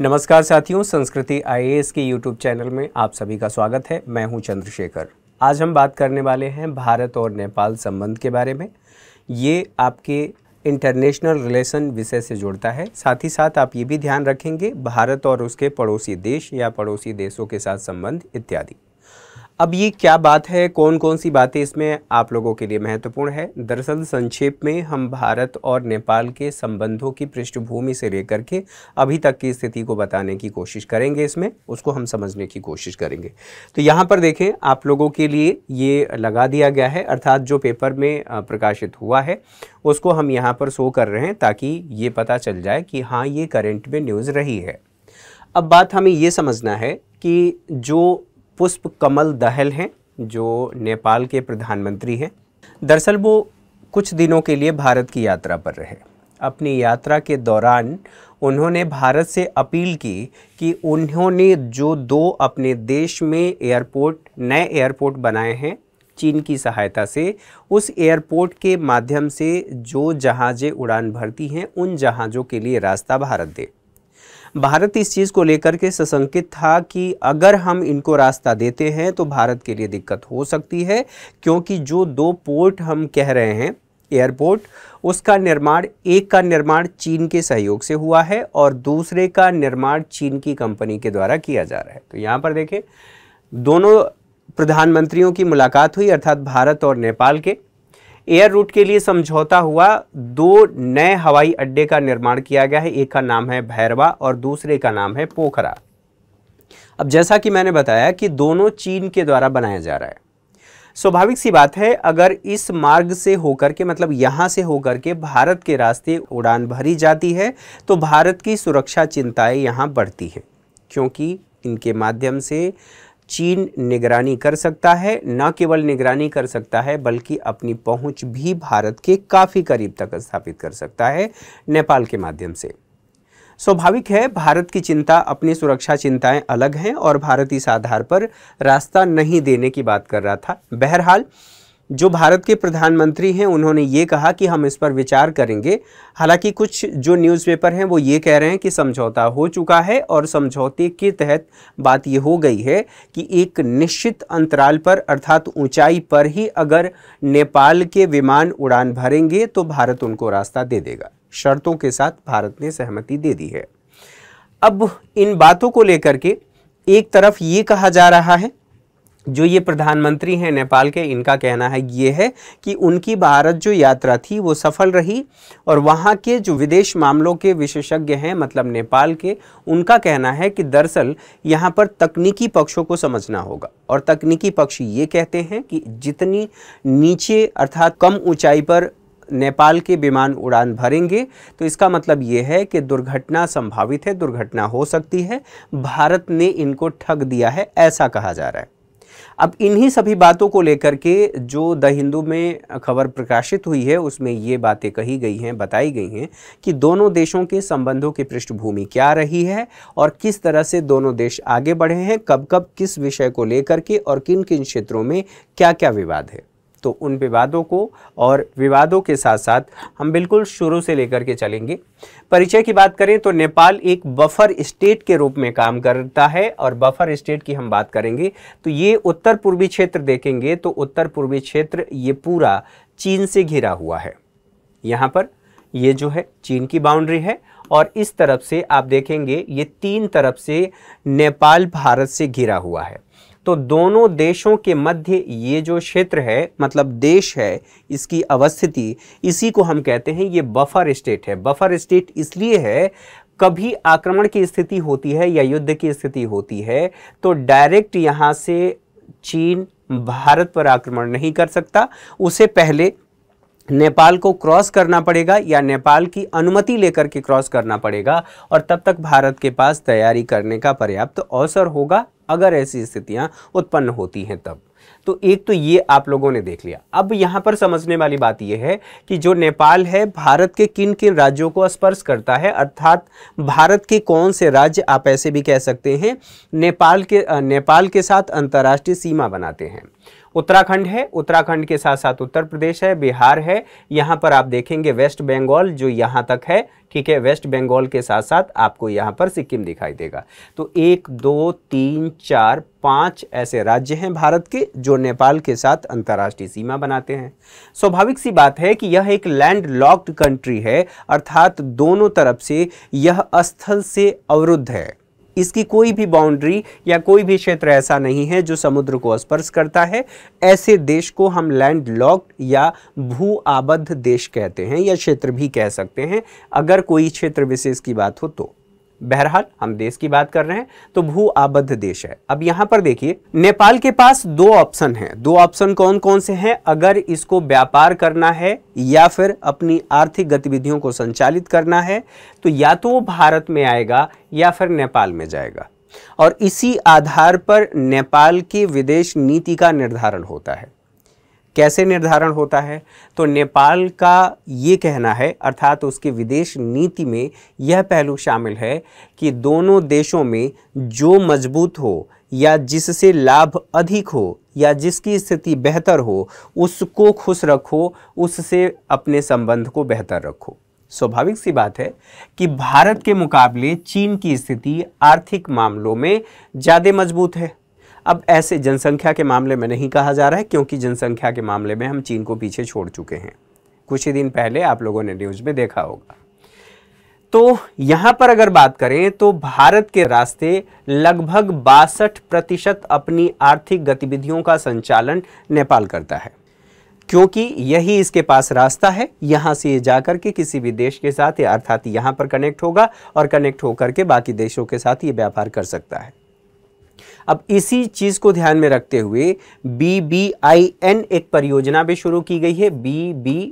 नमस्कार साथियों संस्कृति आईएएस के यूट्यूब चैनल में आप सभी का स्वागत है मैं हूं चंद्रशेखर आज हम बात करने वाले हैं भारत और नेपाल संबंध के बारे में ये आपके इंटरनेशनल रिलेशन विषय से जुड़ता है साथ ही साथ आप ये भी ध्यान रखेंगे भारत और उसके पड़ोसी देश या पड़ोसी देशों के साथ संबंध इत्यादि अब ये क्या बात है कौन कौन सी बातें इसमें आप लोगों के लिए महत्वपूर्ण है दरअसल संक्षेप में हम भारत और नेपाल के संबंधों की पृष्ठभूमि से लेकर के अभी तक की स्थिति को बताने की कोशिश करेंगे इसमें उसको हम समझने की कोशिश करेंगे तो यहाँ पर देखें आप लोगों के लिए ये लगा दिया गया है अर्थात जो पेपर में प्रकाशित हुआ है उसको हम यहाँ पर शो कर रहे हैं ताकि ये पता चल जाए कि हाँ ये करेंट में न्यूज़ रही है अब बात हमें ये समझना है कि जो पुष्प कमल दहल हैं जो नेपाल के प्रधानमंत्री हैं दरअसल वो कुछ दिनों के लिए भारत की यात्रा पर रहे अपनी यात्रा के दौरान उन्होंने भारत से अपील की कि उन्होंने जो दो अपने देश में एयरपोर्ट नए एयरपोर्ट बनाए हैं चीन की सहायता से उस एयरपोर्ट के माध्यम से जो जहाज़ें उड़ान भरती हैं उन जहाज़ों के लिए रास्ता भारत दे भारत इस चीज़ को लेकर के सशंकित था कि अगर हम इनको रास्ता देते हैं तो भारत के लिए दिक्कत हो सकती है क्योंकि जो दो पोर्ट हम कह रहे हैं एयरपोर्ट उसका निर्माण एक का निर्माण चीन के सहयोग से हुआ है और दूसरे का निर्माण चीन की कंपनी के द्वारा किया जा रहा है तो यहाँ पर देखें दोनों प्रधानमंत्रियों की मुलाकात हुई अर्थात भारत और नेपाल के एयर रूट के लिए समझौता हुआ दो नए हवाई अड्डे का निर्माण किया गया है एक का नाम है भैरवा और दूसरे का नाम है पोखरा अब जैसा कि मैंने बताया कि दोनों चीन के द्वारा बनाया जा रहा है स्वाभाविक सी बात है अगर इस मार्ग से होकर के मतलब यहाँ से होकर के भारत के रास्ते उड़ान भरी जाती है तो भारत की सुरक्षा चिंताएं यहाँ बढ़ती हैं क्योंकि इनके माध्यम से चीन निगरानी कर सकता है न केवल निगरानी कर सकता है बल्कि अपनी पहुंच भी भारत के काफ़ी करीब तक स्थापित कर सकता है नेपाल के माध्यम से स्वाभाविक है भारत की चिंता अपनी सुरक्षा चिंताएं अलग हैं और भारत इस आधार पर रास्ता नहीं देने की बात कर रहा था बहरहाल जो भारत के प्रधानमंत्री हैं उन्होंने ये कहा कि हम इस पर विचार करेंगे हालांकि कुछ जो न्यूज़पेपर हैं वो ये कह रहे हैं कि समझौता हो चुका है और समझौते के तहत बात ये हो गई है कि एक निश्चित अंतराल पर अर्थात ऊंचाई पर ही अगर नेपाल के विमान उड़ान भरेंगे तो भारत उनको रास्ता दे देगा शर्तों के साथ भारत ने सहमति दे दी है अब इन बातों को लेकर के एक तरफ ये कहा जा रहा है जो ये प्रधानमंत्री हैं नेपाल के इनका कहना है ये है कि उनकी भारत जो यात्रा थी वो सफल रही और वहाँ के जो विदेश मामलों के विशेषज्ञ हैं मतलब नेपाल के उनका कहना है कि दरअसल यहाँ पर तकनीकी पक्षों को समझना होगा और तकनीकी पक्ष ये कहते हैं कि जितनी नीचे अर्थात कम ऊंचाई पर नेपाल के विमान उड़ान भरेंगे तो इसका मतलब ये है कि दुर्घटना संभावित है दुर्घटना हो सकती है भारत ने इनको ठग दिया है ऐसा कहा जा रहा है अब इन्हीं सभी बातों को लेकर के जो द हिंदू में खबर प्रकाशित हुई है उसमें ये बातें कही गई हैं बताई गई हैं कि दोनों देशों के संबंधों की पृष्ठभूमि क्या रही है और किस तरह से दोनों देश आगे बढ़े हैं कब कब किस विषय को लेकर के और किन किन क्षेत्रों में क्या क्या विवाद है तो उन विवादों को और विवादों के साथ साथ हम बिल्कुल शुरू से लेकर के चलेंगे परिचय की बात करें तो नेपाल एक बफर स्टेट के रूप में काम करता है और बफर स्टेट की हम बात करेंगे तो ये उत्तर पूर्वी क्षेत्र देखेंगे तो उत्तर पूर्वी क्षेत्र ये पूरा चीन से घिरा हुआ है यहाँ पर ये जो है चीन की बाउंड्री है और इस तरफ से आप देखेंगे ये तीन तरफ से नेपाल भारत से घिरा हुआ है तो दोनों देशों के मध्य ये जो क्षेत्र है मतलब देश है इसकी अवस्थिति इसी को हम कहते हैं ये बफर स्टेट है बफर स्टेट इसलिए है कभी आक्रमण की स्थिति होती है या युद्ध की स्थिति होती है तो डायरेक्ट यहाँ से चीन भारत पर आक्रमण नहीं कर सकता उसे पहले नेपाल को क्रॉस करना पड़ेगा या नेपाल की अनुमति लेकर के क्रॉस करना पड़ेगा और तब तक भारत के पास तैयारी करने का पर्याप्त अवसर होगा अगर ऐसी स्थितियां उत्पन्न होती हैं तब तो एक तो ये आप लोगों ने देख लिया अब यहां पर समझने वाली बात यह है कि जो नेपाल है भारत के किन किन राज्यों को स्पर्श करता है अर्थात भारत के कौन से राज्य आप ऐसे भी कह सकते हैं नेपाल के नेपाल के साथ अंतर्राष्ट्रीय सीमा बनाते हैं उत्तराखंड है उत्तराखंड के साथ साथ उत्तर प्रदेश है बिहार है यहाँ पर आप देखेंगे वेस्ट बंगाल जो यहाँ तक है ठीक है वेस्ट बंगाल के साथ साथ आपको यहाँ पर सिक्किम दिखाई देगा तो एक दो तीन चार पांच ऐसे राज्य हैं भारत के जो नेपाल के साथ अंतर्राष्ट्रीय सीमा बनाते हैं स्वाभाविक सी बात है कि यह एक लैंड लॉक्ड कंट्री है अर्थात दोनों तरफ से यह स्थल से अवरुद्ध है इसकी कोई भी बाउंड्री या कोई भी क्षेत्र ऐसा नहीं है जो समुद्र को स्पर्श करता है ऐसे देश को हम लैंड लॉक्ड या भू आबद्ध देश कहते हैं या क्षेत्र भी कह सकते हैं अगर कोई क्षेत्र विशेष की बात हो तो बहरहाल हम देश की बात कर रहे हैं तो भू आबद्ध देश है अब यहां पर देखिए नेपाल के पास दो ऑप्शन हैं दो ऑप्शन कौन कौन से हैं अगर इसको व्यापार करना है या फिर अपनी आर्थिक गतिविधियों को संचालित करना है तो या तो वो भारत में आएगा या फिर नेपाल में जाएगा और इसी आधार पर नेपाल की विदेश नीति का निर्धारण होता है कैसे निर्धारण होता है तो नेपाल का ये कहना है अर्थात उसकी विदेश नीति में यह पहलू शामिल है कि दोनों देशों में जो मजबूत हो या जिससे लाभ अधिक हो या जिसकी स्थिति बेहतर हो उसको खुश रखो उससे अपने संबंध को बेहतर रखो स्वाभाविक सी बात है कि भारत के मुकाबले चीन की स्थिति आर्थिक मामलों में ज़्यादा मजबूत है अब ऐसे जनसंख्या के मामले में नहीं कहा जा रहा है क्योंकि जनसंख्या के मामले में हम चीन को पीछे छोड़ चुके हैं कुछ ही दिन पहले आप लोगों ने न्यूज़ में देखा होगा तो यहां पर अगर बात करें तो भारत के रास्ते लगभग बासठ प्रतिशत अपनी आर्थिक गतिविधियों का संचालन नेपाल करता है क्योंकि यही इसके पास रास्ता है यहाँ से ये जाकर के किसी भी देश के साथ अर्थात यहाँ पर कनेक्ट होगा और कनेक्ट होकर के बाकी देशों के साथ ये व्यापार कर सकता है अब इसी चीज़ को ध्यान में रखते हुए बी बी आई एन एक परियोजना भी शुरू की गई है बी बी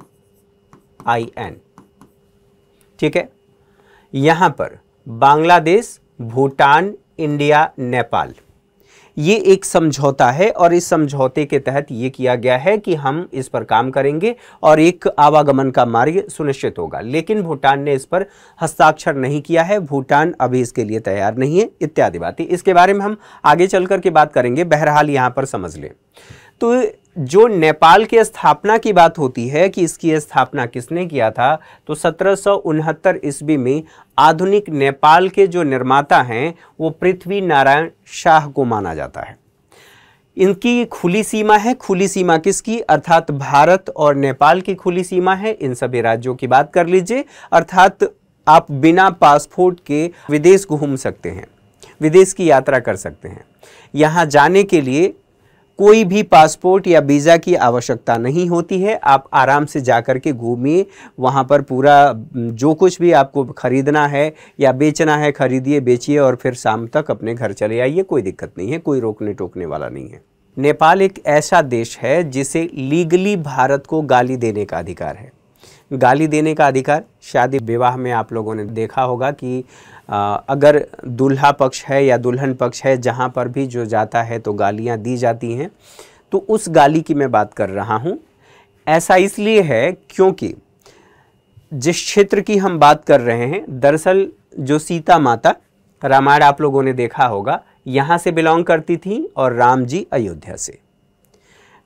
आई एन ठीक है यहां पर बांग्लादेश भूटान इंडिया नेपाल ये एक समझौता है और इस समझौते के तहत ये किया गया है कि हम इस पर काम करेंगे और एक आवागमन का मार्ग सुनिश्चित होगा लेकिन भूटान ने इस पर हस्ताक्षर नहीं किया है भूटान अभी इसके लिए तैयार नहीं है इत्यादि बातें इसके बारे में हम आगे चल करके बात करेंगे बहरहाल यहाँ पर समझ लें तो जो नेपाल की स्थापना की बात होती है कि इसकी स्थापना किसने किया था तो सत्रह सौ ईस्वी में आधुनिक नेपाल के जो निर्माता हैं वो पृथ्वी नारायण शाह को माना जाता है इनकी खुली सीमा है खुली सीमा किसकी अर्थात भारत और नेपाल की खुली सीमा है इन सभी राज्यों की बात कर लीजिए अर्थात आप बिना पासपोर्ट के विदेश घूम सकते हैं विदेश की यात्रा कर सकते हैं यहाँ जाने के लिए कोई भी पासपोर्ट या वीज़ा की आवश्यकता नहीं होती है आप आराम से जा कर के घूमिए वहाँ पर पूरा जो कुछ भी आपको ख़रीदना है या बेचना है ख़रीदिए बेचिए और फिर शाम तक अपने घर चले आइए कोई दिक्कत नहीं है कोई रोकने टोकने वाला नहीं है नेपाल एक ऐसा देश है जिसे लीगली भारत को गाली देने का अधिकार है गाली देने का अधिकार शादी विवाह में आप लोगों ने देखा होगा कि अगर दुल्हा पक्ष है या दुल्हन पक्ष है जहाँ पर भी जो जाता है तो गालियाँ दी जाती हैं तो उस गाली की मैं बात कर रहा हूँ ऐसा इसलिए है क्योंकि जिस क्षेत्र की हम बात कर रहे हैं दरअसल जो सीता माता रामायण आप लोगों ने देखा होगा यहाँ से बिलोंग करती थी और राम जी अयोध्या से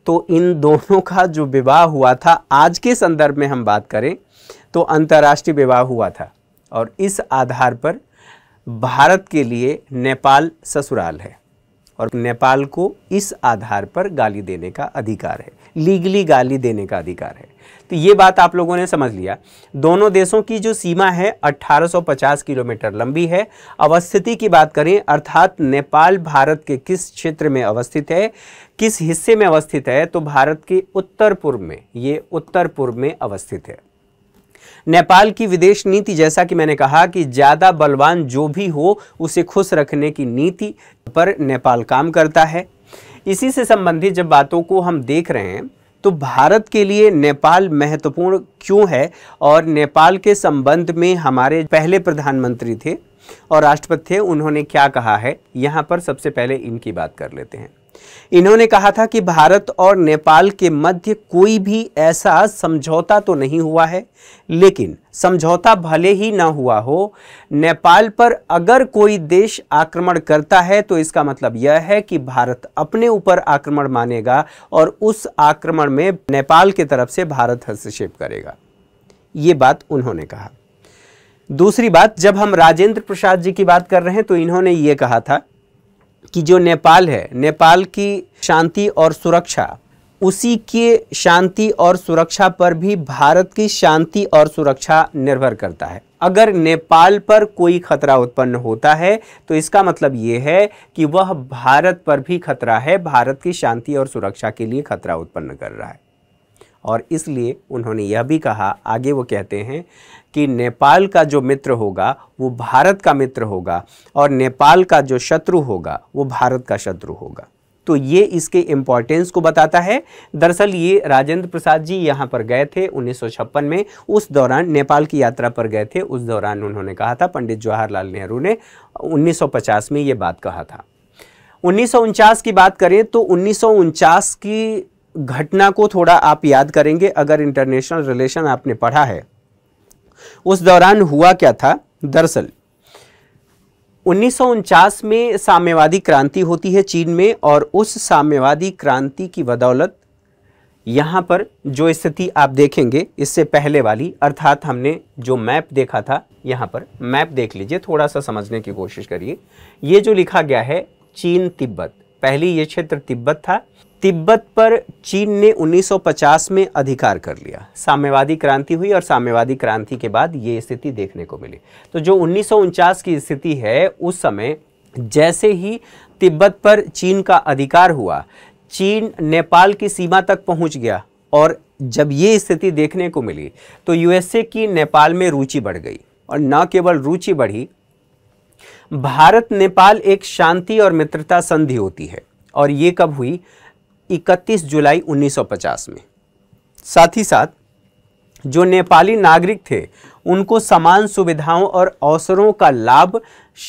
तो इन दोनों का जो विवाह हुआ था आज के संदर्भ में हम बात करें तो अंतर्राष्ट्रीय विवाह हुआ था और इस आधार पर भारत के लिए नेपाल ससुराल है और नेपाल को इस आधार पर गाली देने का अधिकार है लीगली गाली देने का अधिकार है तो ये बात आप लोगों ने समझ लिया दोनों देशों की जो सीमा है 1850 किलोमीटर लंबी है अवस्थिति की बात करें अर्थात नेपाल भारत के किस क्षेत्र में अवस्थित है किस हिस्से में अवस्थित है तो भारत के उत्तर पूर्व में ये उत्तर पूर्व में अवस्थित है नेपाल की विदेश नीति जैसा कि मैंने कहा कि ज़्यादा बलवान जो भी हो उसे खुश रखने की नीति पर नेपाल काम करता है इसी से संबंधित जब बातों को हम देख रहे हैं तो भारत के लिए नेपाल महत्वपूर्ण क्यों है और नेपाल के संबंध में हमारे पहले प्रधानमंत्री थे और राष्ट्रपति थे उन्होंने क्या कहा है यहाँ पर सबसे पहले इनकी बात कर लेते हैं इन्होंने कहा था कि भारत और नेपाल के मध्य कोई भी ऐसा समझौता तो नहीं हुआ है लेकिन समझौता भले ही ना हुआ हो नेपाल पर अगर कोई देश आक्रमण करता है तो इसका मतलब यह है कि भारत अपने ऊपर आक्रमण मानेगा और उस आक्रमण में नेपाल की तरफ से भारत हस्तक्षेप करेगा ये बात उन्होंने कहा दूसरी बात जब हम राजेंद्र प्रसाद जी की बात कर रहे हैं तो इन्होंने ये कहा था कि जो नेपाल है नेपाल की शांति और सुरक्षा उसी के शांति और सुरक्षा पर भी भारत की शांति और सुरक्षा निर्भर करता है अगर नेपाल पर कोई खतरा उत्पन्न होता है तो इसका मतलब ये है कि वह भारत पर भी खतरा है भारत की शांति और सुरक्षा के लिए खतरा उत्पन्न कर रहा है और इसलिए उन्होंने यह भी कहा आगे वो कहते हैं कि नेपाल का जो मित्र होगा वो भारत का मित्र होगा और नेपाल का जो शत्रु होगा वो भारत का शत्रु होगा तो ये इसके इम्पॉर्टेंस को बताता है दरअसल ये राजेंद्र प्रसाद जी यहाँ पर गए थे उन्नीस में उस दौरान नेपाल की यात्रा पर गए थे उस दौरान उन्होंने कहा था पंडित जवाहरलाल नेहरू ने 1950 में ये बात कहा था उन्नीस की बात करें तो उन्नीस की घटना को थोड़ा आप याद करेंगे अगर इंटरनेशनल रिलेशन आपने पढ़ा है उस दौरान हुआ क्या था दरअसल उन्नीस में साम्यवादी क्रांति होती है चीन में और उस साम्यवादी क्रांति की बदौलत यहाँ पर जो स्थिति आप देखेंगे इससे पहले वाली अर्थात हमने जो मैप देखा था यहाँ पर मैप देख लीजिए थोड़ा सा समझने की कोशिश करिए ये जो लिखा गया है चीन तिब्बत पहली ये क्षेत्र तिब्बत था तिब्बत पर चीन ने 1950 में अधिकार कर लिया साम्यवादी क्रांति हुई और साम्यवादी क्रांति के बाद ये स्थिति देखने को मिली तो जो उन्नीस की स्थिति है उस समय जैसे ही तिब्बत पर चीन का अधिकार हुआ चीन नेपाल की सीमा तक पहुंच गया और जब ये स्थिति देखने को मिली तो यूएसए की नेपाल में रुचि बढ़ गई और न केवल रुचि बढ़ी भारत नेपाल एक शांति और मित्रता संधि होती है और ये कब हुई 31 जुलाई 1950 में साथ ही साथ जो नेपाली नागरिक थे उनको समान सुविधाओं और अवसरों का लाभ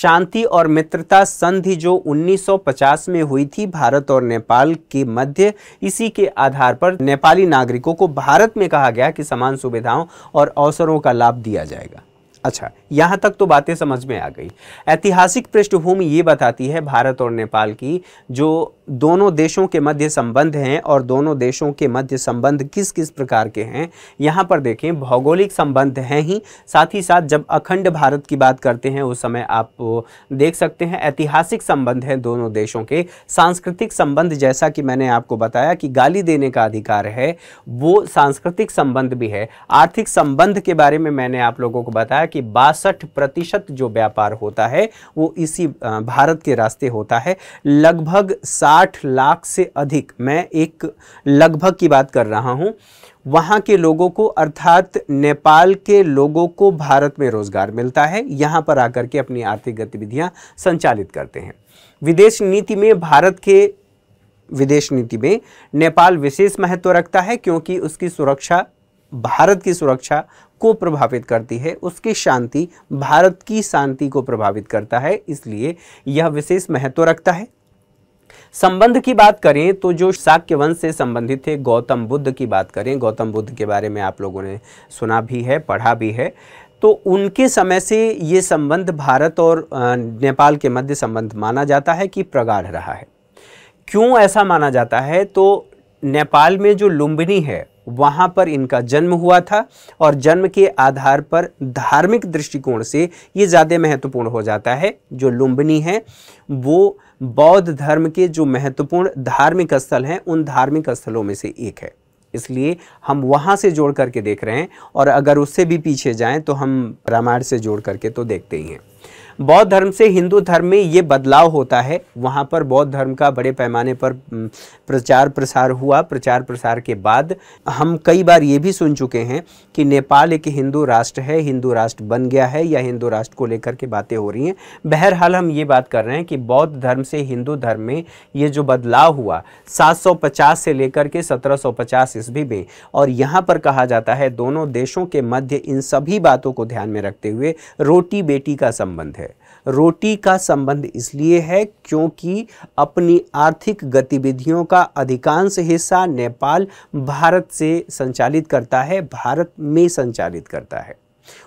शांति और मित्रता संधि जो 1950 में हुई थी भारत और नेपाल के मध्य इसी के आधार पर नेपाली नागरिकों को भारत में कहा गया कि समान सुविधाओं और अवसरों का लाभ दिया जाएगा अच्छा यहाँ तक तो बातें समझ में आ गई ऐतिहासिक पृष्ठभूमि ये बताती है भारत और नेपाल की जो दोनों देशों के मध्य संबंध हैं और दोनों देशों के मध्य संबंध किस किस प्रकार के हैं यहाँ पर देखें भौगोलिक संबंध हैं ही साथ ही साथ जब अखंड भारत की बात करते हैं उस समय आप देख सकते हैं ऐतिहासिक संबंध हैं दोनों देशों के सांस्कृतिक संबंध जैसा कि मैंने आपको बताया कि गाली देने का अधिकार है वो सांस्कृतिक संबंध भी है आर्थिक संबंध के बारे में मैंने आप लोगों को बताया बताया कि बासठ प्रतिशत जो व्यापार होता है वो इसी भारत के रास्ते होता है लगभग 60 लाख से अधिक मैं एक लगभग की बात कर रहा हूँ वहाँ के लोगों को अर्थात नेपाल के लोगों को भारत में रोज़गार मिलता है यहाँ पर आकर के अपनी आर्थिक गतिविधियाँ संचालित करते हैं विदेश नीति में भारत के विदेश नीति में नेपाल विशेष महत्व रखता है क्योंकि उसकी सुरक्षा भारत की सुरक्षा को प्रभावित करती है उसकी शांति भारत की शांति को प्रभावित करता है इसलिए यह विशेष महत्व रखता है संबंध की बात करें तो जो शाक्य वंश से संबंधित थे गौतम बुद्ध की बात करें गौतम बुद्ध के बारे में आप लोगों ने सुना भी है पढ़ा भी है तो उनके समय से ये संबंध भारत और नेपाल के मध्य संबंध माना जाता है कि प्रगाढ़ रहा है क्यों ऐसा माना जाता है तो नेपाल में जो लुम्बिनी है वहाँ पर इनका जन्म हुआ था और जन्म के आधार पर धार्मिक दृष्टिकोण से ये ज़्यादा महत्वपूर्ण हो जाता है जो लुम्बनी है वो बौद्ध धर्म के जो महत्वपूर्ण धार्मिक स्थल हैं उन धार्मिक स्थलों में से एक है इसलिए हम वहाँ से जोड़ करके देख रहे हैं और अगर उससे भी पीछे जाएं तो हम रामायण से जोड़ करके तो देखते ही हैं बौद्ध धर्म से हिंदू धर्म में ये बदलाव होता है वहाँ पर बौद्ध धर्म का बड़े पैमाने पर प्रचार प्रसार हुआ प्रचार प्रसार के बाद हम कई बार ये भी सुन चुके हैं कि नेपाल एक हिंदू राष्ट्र है हिंदू राष्ट्र बन गया है या हिंदू राष्ट्र को लेकर के बातें हो रही हैं बहरहाल हम ये बात कर रहे हैं कि बौद्ध धर्म से हिंदू धर्म में ये जो बदलाव हुआ सात से लेकर के 1750 ईस्वी में और यहाँ पर कहा जाता है दोनों देशों के मध्य इन सभी बातों को ध्यान में रखते हुए रोटी बेटी का संबंध है रोटी का संबंध इसलिए है क्योंकि अपनी आर्थिक गतिविधियों का अधिकांश हिस्सा नेपाल भारत से संचालित करता है भारत में संचालित करता है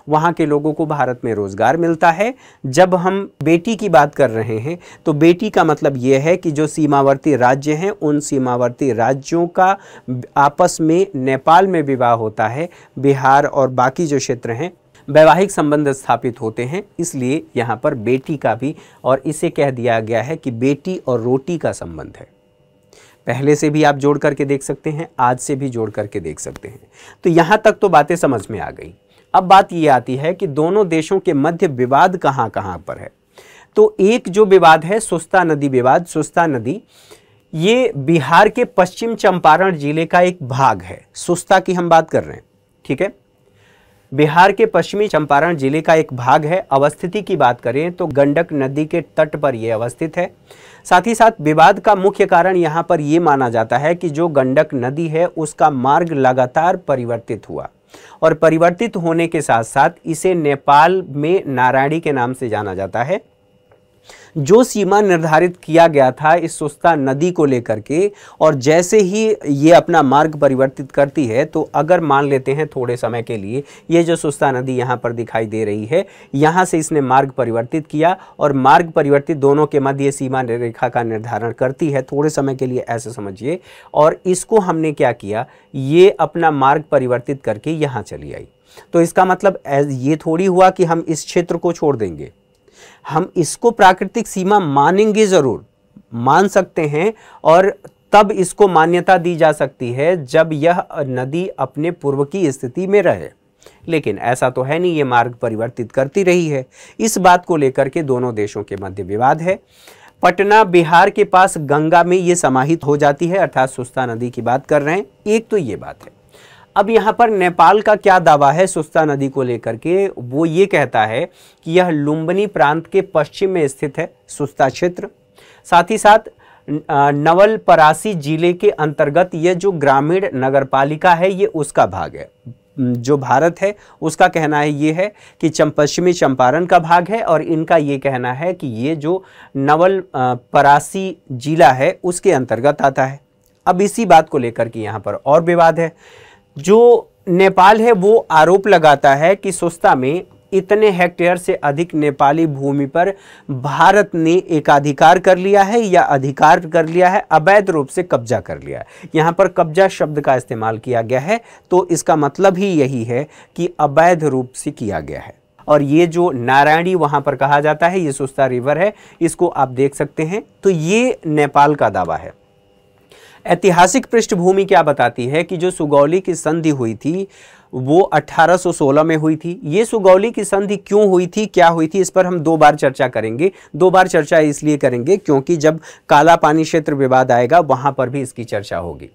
वहाँ के लोगों को भारत में रोज़गार मिलता है जब हम बेटी की बात कर रहे हैं तो बेटी का मतलब ये है कि जो सीमावर्ती राज्य हैं उन सीमावर्ती राज्यों का आपस में नेपाल में विवाह होता है बिहार और बाकी जो क्षेत्र हैं वैवाहिक संबंध स्थापित होते हैं इसलिए यहाँ पर बेटी का भी और इसे कह दिया गया है कि बेटी और रोटी का संबंध है पहले से भी आप जोड़ करके देख सकते हैं आज से भी जोड़ करके देख सकते हैं तो यहाँ तक तो बातें समझ में आ गई अब बात ये आती है कि दोनों देशों के मध्य विवाद कहाँ कहाँ पर है तो एक जो विवाद है सुस्ता नदी विवाद सुस्ता नदी ये बिहार के पश्चिम चंपारण जिले का एक भाग है सुस्ता की हम बात कर रहे हैं ठीक है बिहार के पश्चिमी चंपारण जिले का एक भाग है अवस्थिति की बात करें तो गंडक नदी के तट पर यह अवस्थित है साथ ही साथ विवाद का मुख्य कारण यहाँ पर ये माना जाता है कि जो गंडक नदी है उसका मार्ग लगातार परिवर्तित हुआ और परिवर्तित होने के साथ साथ इसे नेपाल में नारायणी के नाम से जाना जाता है जो सीमा निर्धारित किया गया था इस सुस्ता नदी को लेकर के और जैसे ही ये अपना मार्ग परिवर्तित करती है तो अगर मान लेते हैं थोड़े समय के लिए ये जो सुस्ता नदी यहाँ पर दिखाई दे रही है यहाँ से इसने मार्ग परिवर्तित किया और मार्ग परिवर्तित दोनों के मध्य सीमा रेखा का निर्धारण करती है थोड़े समय के लिए ऐसे समझिए और इसको हमने क्या किया ये अपना मार्ग परिवर्तित करके यहाँ चली आई तो इसका मतलब ये थोड़ी हुआ कि हम इस क्षेत्र को छोड़ देंगे हम इसको प्राकृतिक सीमा मानेंगे ज़रूर मान सकते हैं और तब इसको मान्यता दी जा सकती है जब यह नदी अपने पूर्व की स्थिति में रहे लेकिन ऐसा तो है नहीं ये मार्ग परिवर्तित करती रही है इस बात को लेकर के दोनों देशों के मध्य विवाद है पटना बिहार के पास गंगा में ये समाहित हो जाती है अर्थात सुस्ता नदी की बात कर रहे हैं एक तो ये बात है अब यहाँ पर नेपाल का क्या दावा है सुस्ता नदी को लेकर के वो ये कहता है कि यह लुम्बनी प्रांत के पश्चिम में स्थित है सुस्ता क्षेत्र साथ ही साथ नवल परासी जिले के अंतर्गत यह जो ग्रामीण नगर पालिका है ये उसका भाग है जो भारत है उसका कहना है ये है कि चम पश्चिमी चंपारण का भाग है और इनका ये कहना है कि ये जो नवल परासी जिला है उसके अंतर्गत आता है अब इसी बात को लेकर के यहाँ पर और विवाद है जो नेपाल है वो आरोप लगाता है कि सुस्ता में इतने हेक्टेयर से अधिक नेपाली भूमि पर भारत ने एकाधिकार कर लिया है या अधिकार कर लिया है अवैध रूप से कब्जा कर लिया है यहाँ पर कब्जा शब्द का इस्तेमाल किया गया है तो इसका मतलब ही यही है कि अवैध रूप से किया गया है और ये जो नारायणी वहाँ पर कहा जाता है ये सुस्ता रिवर है इसको आप देख सकते हैं तो ये नेपाल का दावा है ऐतिहासिक पृष्ठभूमि क्या बताती है कि जो सुगौली की संधि हुई थी वो 1816 में हुई थी ये सुगौली की संधि क्यों हुई थी क्या हुई थी इस पर हम दो बार चर्चा करेंगे दो बार चर्चा इसलिए करेंगे क्योंकि जब काला पानी क्षेत्र विवाद आएगा वहाँ पर भी इसकी चर्चा होगी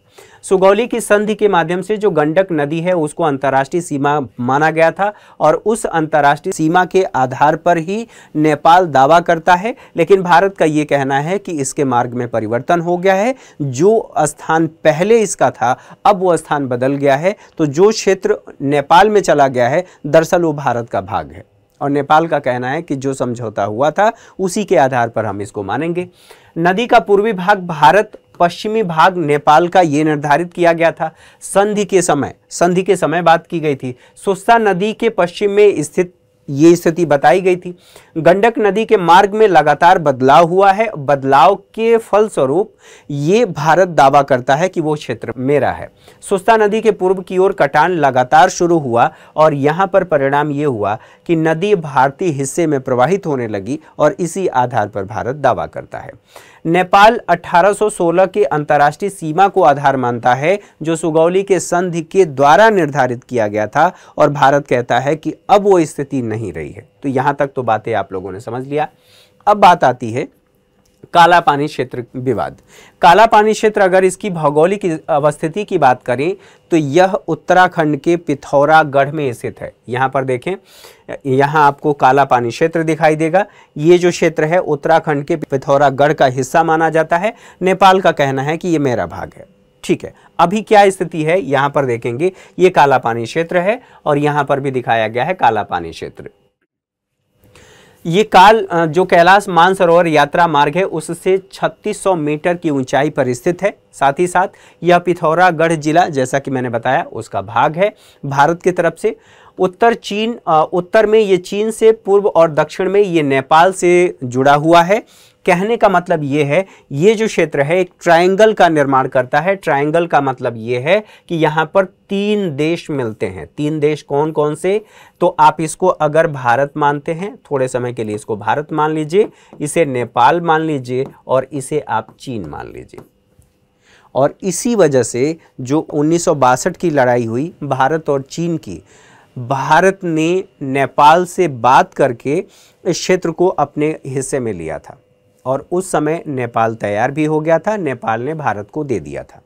सुगौली की संधि के माध्यम से जो गंडक नदी है उसको अंतर्राष्ट्रीय सीमा माना गया था और उस अंतर्राष्ट्रीय सीमा के आधार पर ही नेपाल दावा करता है लेकिन भारत का ये कहना है कि इसके मार्ग में परिवर्तन हो गया है जो स्थान पहले इसका था अब वो स्थान बदल गया है तो जो क्षेत्र नेपाल में चला गया है दरअसल वो भारत का भाग है और नेपाल का कहना है कि जो समझौता हुआ था उसी के आधार पर हम इसको मानेंगे नदी का पूर्वी भाग भारत पश्चिमी भाग नेपाल का ये निर्धारित किया गया था संधि के समय संधि के समय बात की गई थी सुस्ता नदी के पश्चिम में स्थित ये स्थिति बताई गई थी गंडक नदी के मार्ग में लगातार बदलाव हुआ है बदलाव के फलस्वरूप ये भारत दावा करता है कि वो क्षेत्र मेरा है सुस्ता नदी के पूर्व की ओर कटान लगातार शुरू हुआ और यहाँ पर परिणाम ये हुआ कि नदी भारतीय हिस्से में प्रवाहित होने लगी और इसी आधार पर भारत दावा करता है नेपाल 1816 के अंतर्राष्ट्रीय सीमा को आधार मानता है जो सुगौली के संधि के द्वारा निर्धारित किया गया था और भारत कहता है कि अब वो स्थिति नहीं रही है तो यहाँ तक तो बातें आप लोगों ने समझ लिया अब बात आती है काला पानी क्षेत्र विवाद काला पानी क्षेत्र अगर इसकी भौगोलिक अवस्थिति की बात करें तो यह उत्तराखंड के पिथौरागढ़ में स्थित है यहाँ पर देखें यहाँ आपको काला पानी क्षेत्र दिखाई देगा ये जो क्षेत्र है उत्तराखंड के पिथौरागढ़ का हिस्सा माना जाता है नेपाल का कहना है कि ये मेरा भाग है ठीक है अभी क्या स्थिति है यहाँ पर देखेंगे ये काला पानी क्षेत्र है और यहाँ पर भी दिखाया गया है काला पानी क्षेत्र ये काल जो कैलाश मानसरोवर यात्रा मार्ग है उससे 3600 मीटर की ऊंचाई पर स्थित है साथ ही साथ यह पिथौरागढ़ जिला जैसा कि मैंने बताया उसका भाग है भारत की तरफ से उत्तर चीन उत्तर में ये चीन से पूर्व और दक्षिण में ये नेपाल से जुड़ा हुआ है कहने का मतलब ये है ये जो क्षेत्र है एक ट्रायंगल का निर्माण करता है ट्रायंगल का मतलब ये है कि यहाँ पर तीन देश मिलते हैं तीन देश कौन कौन से तो आप इसको अगर भारत मानते हैं थोड़े समय के लिए इसको भारत मान लीजिए इसे नेपाल मान लीजिए और इसे आप चीन मान लीजिए और इसी वजह से जो उन्नीस की लड़ाई हुई भारत और चीन की भारत ने नेपाल से बात करके इस क्षेत्र को अपने हिस्से में लिया था और उस समय नेपाल तैयार भी हो गया था नेपाल ने भारत को दे दिया था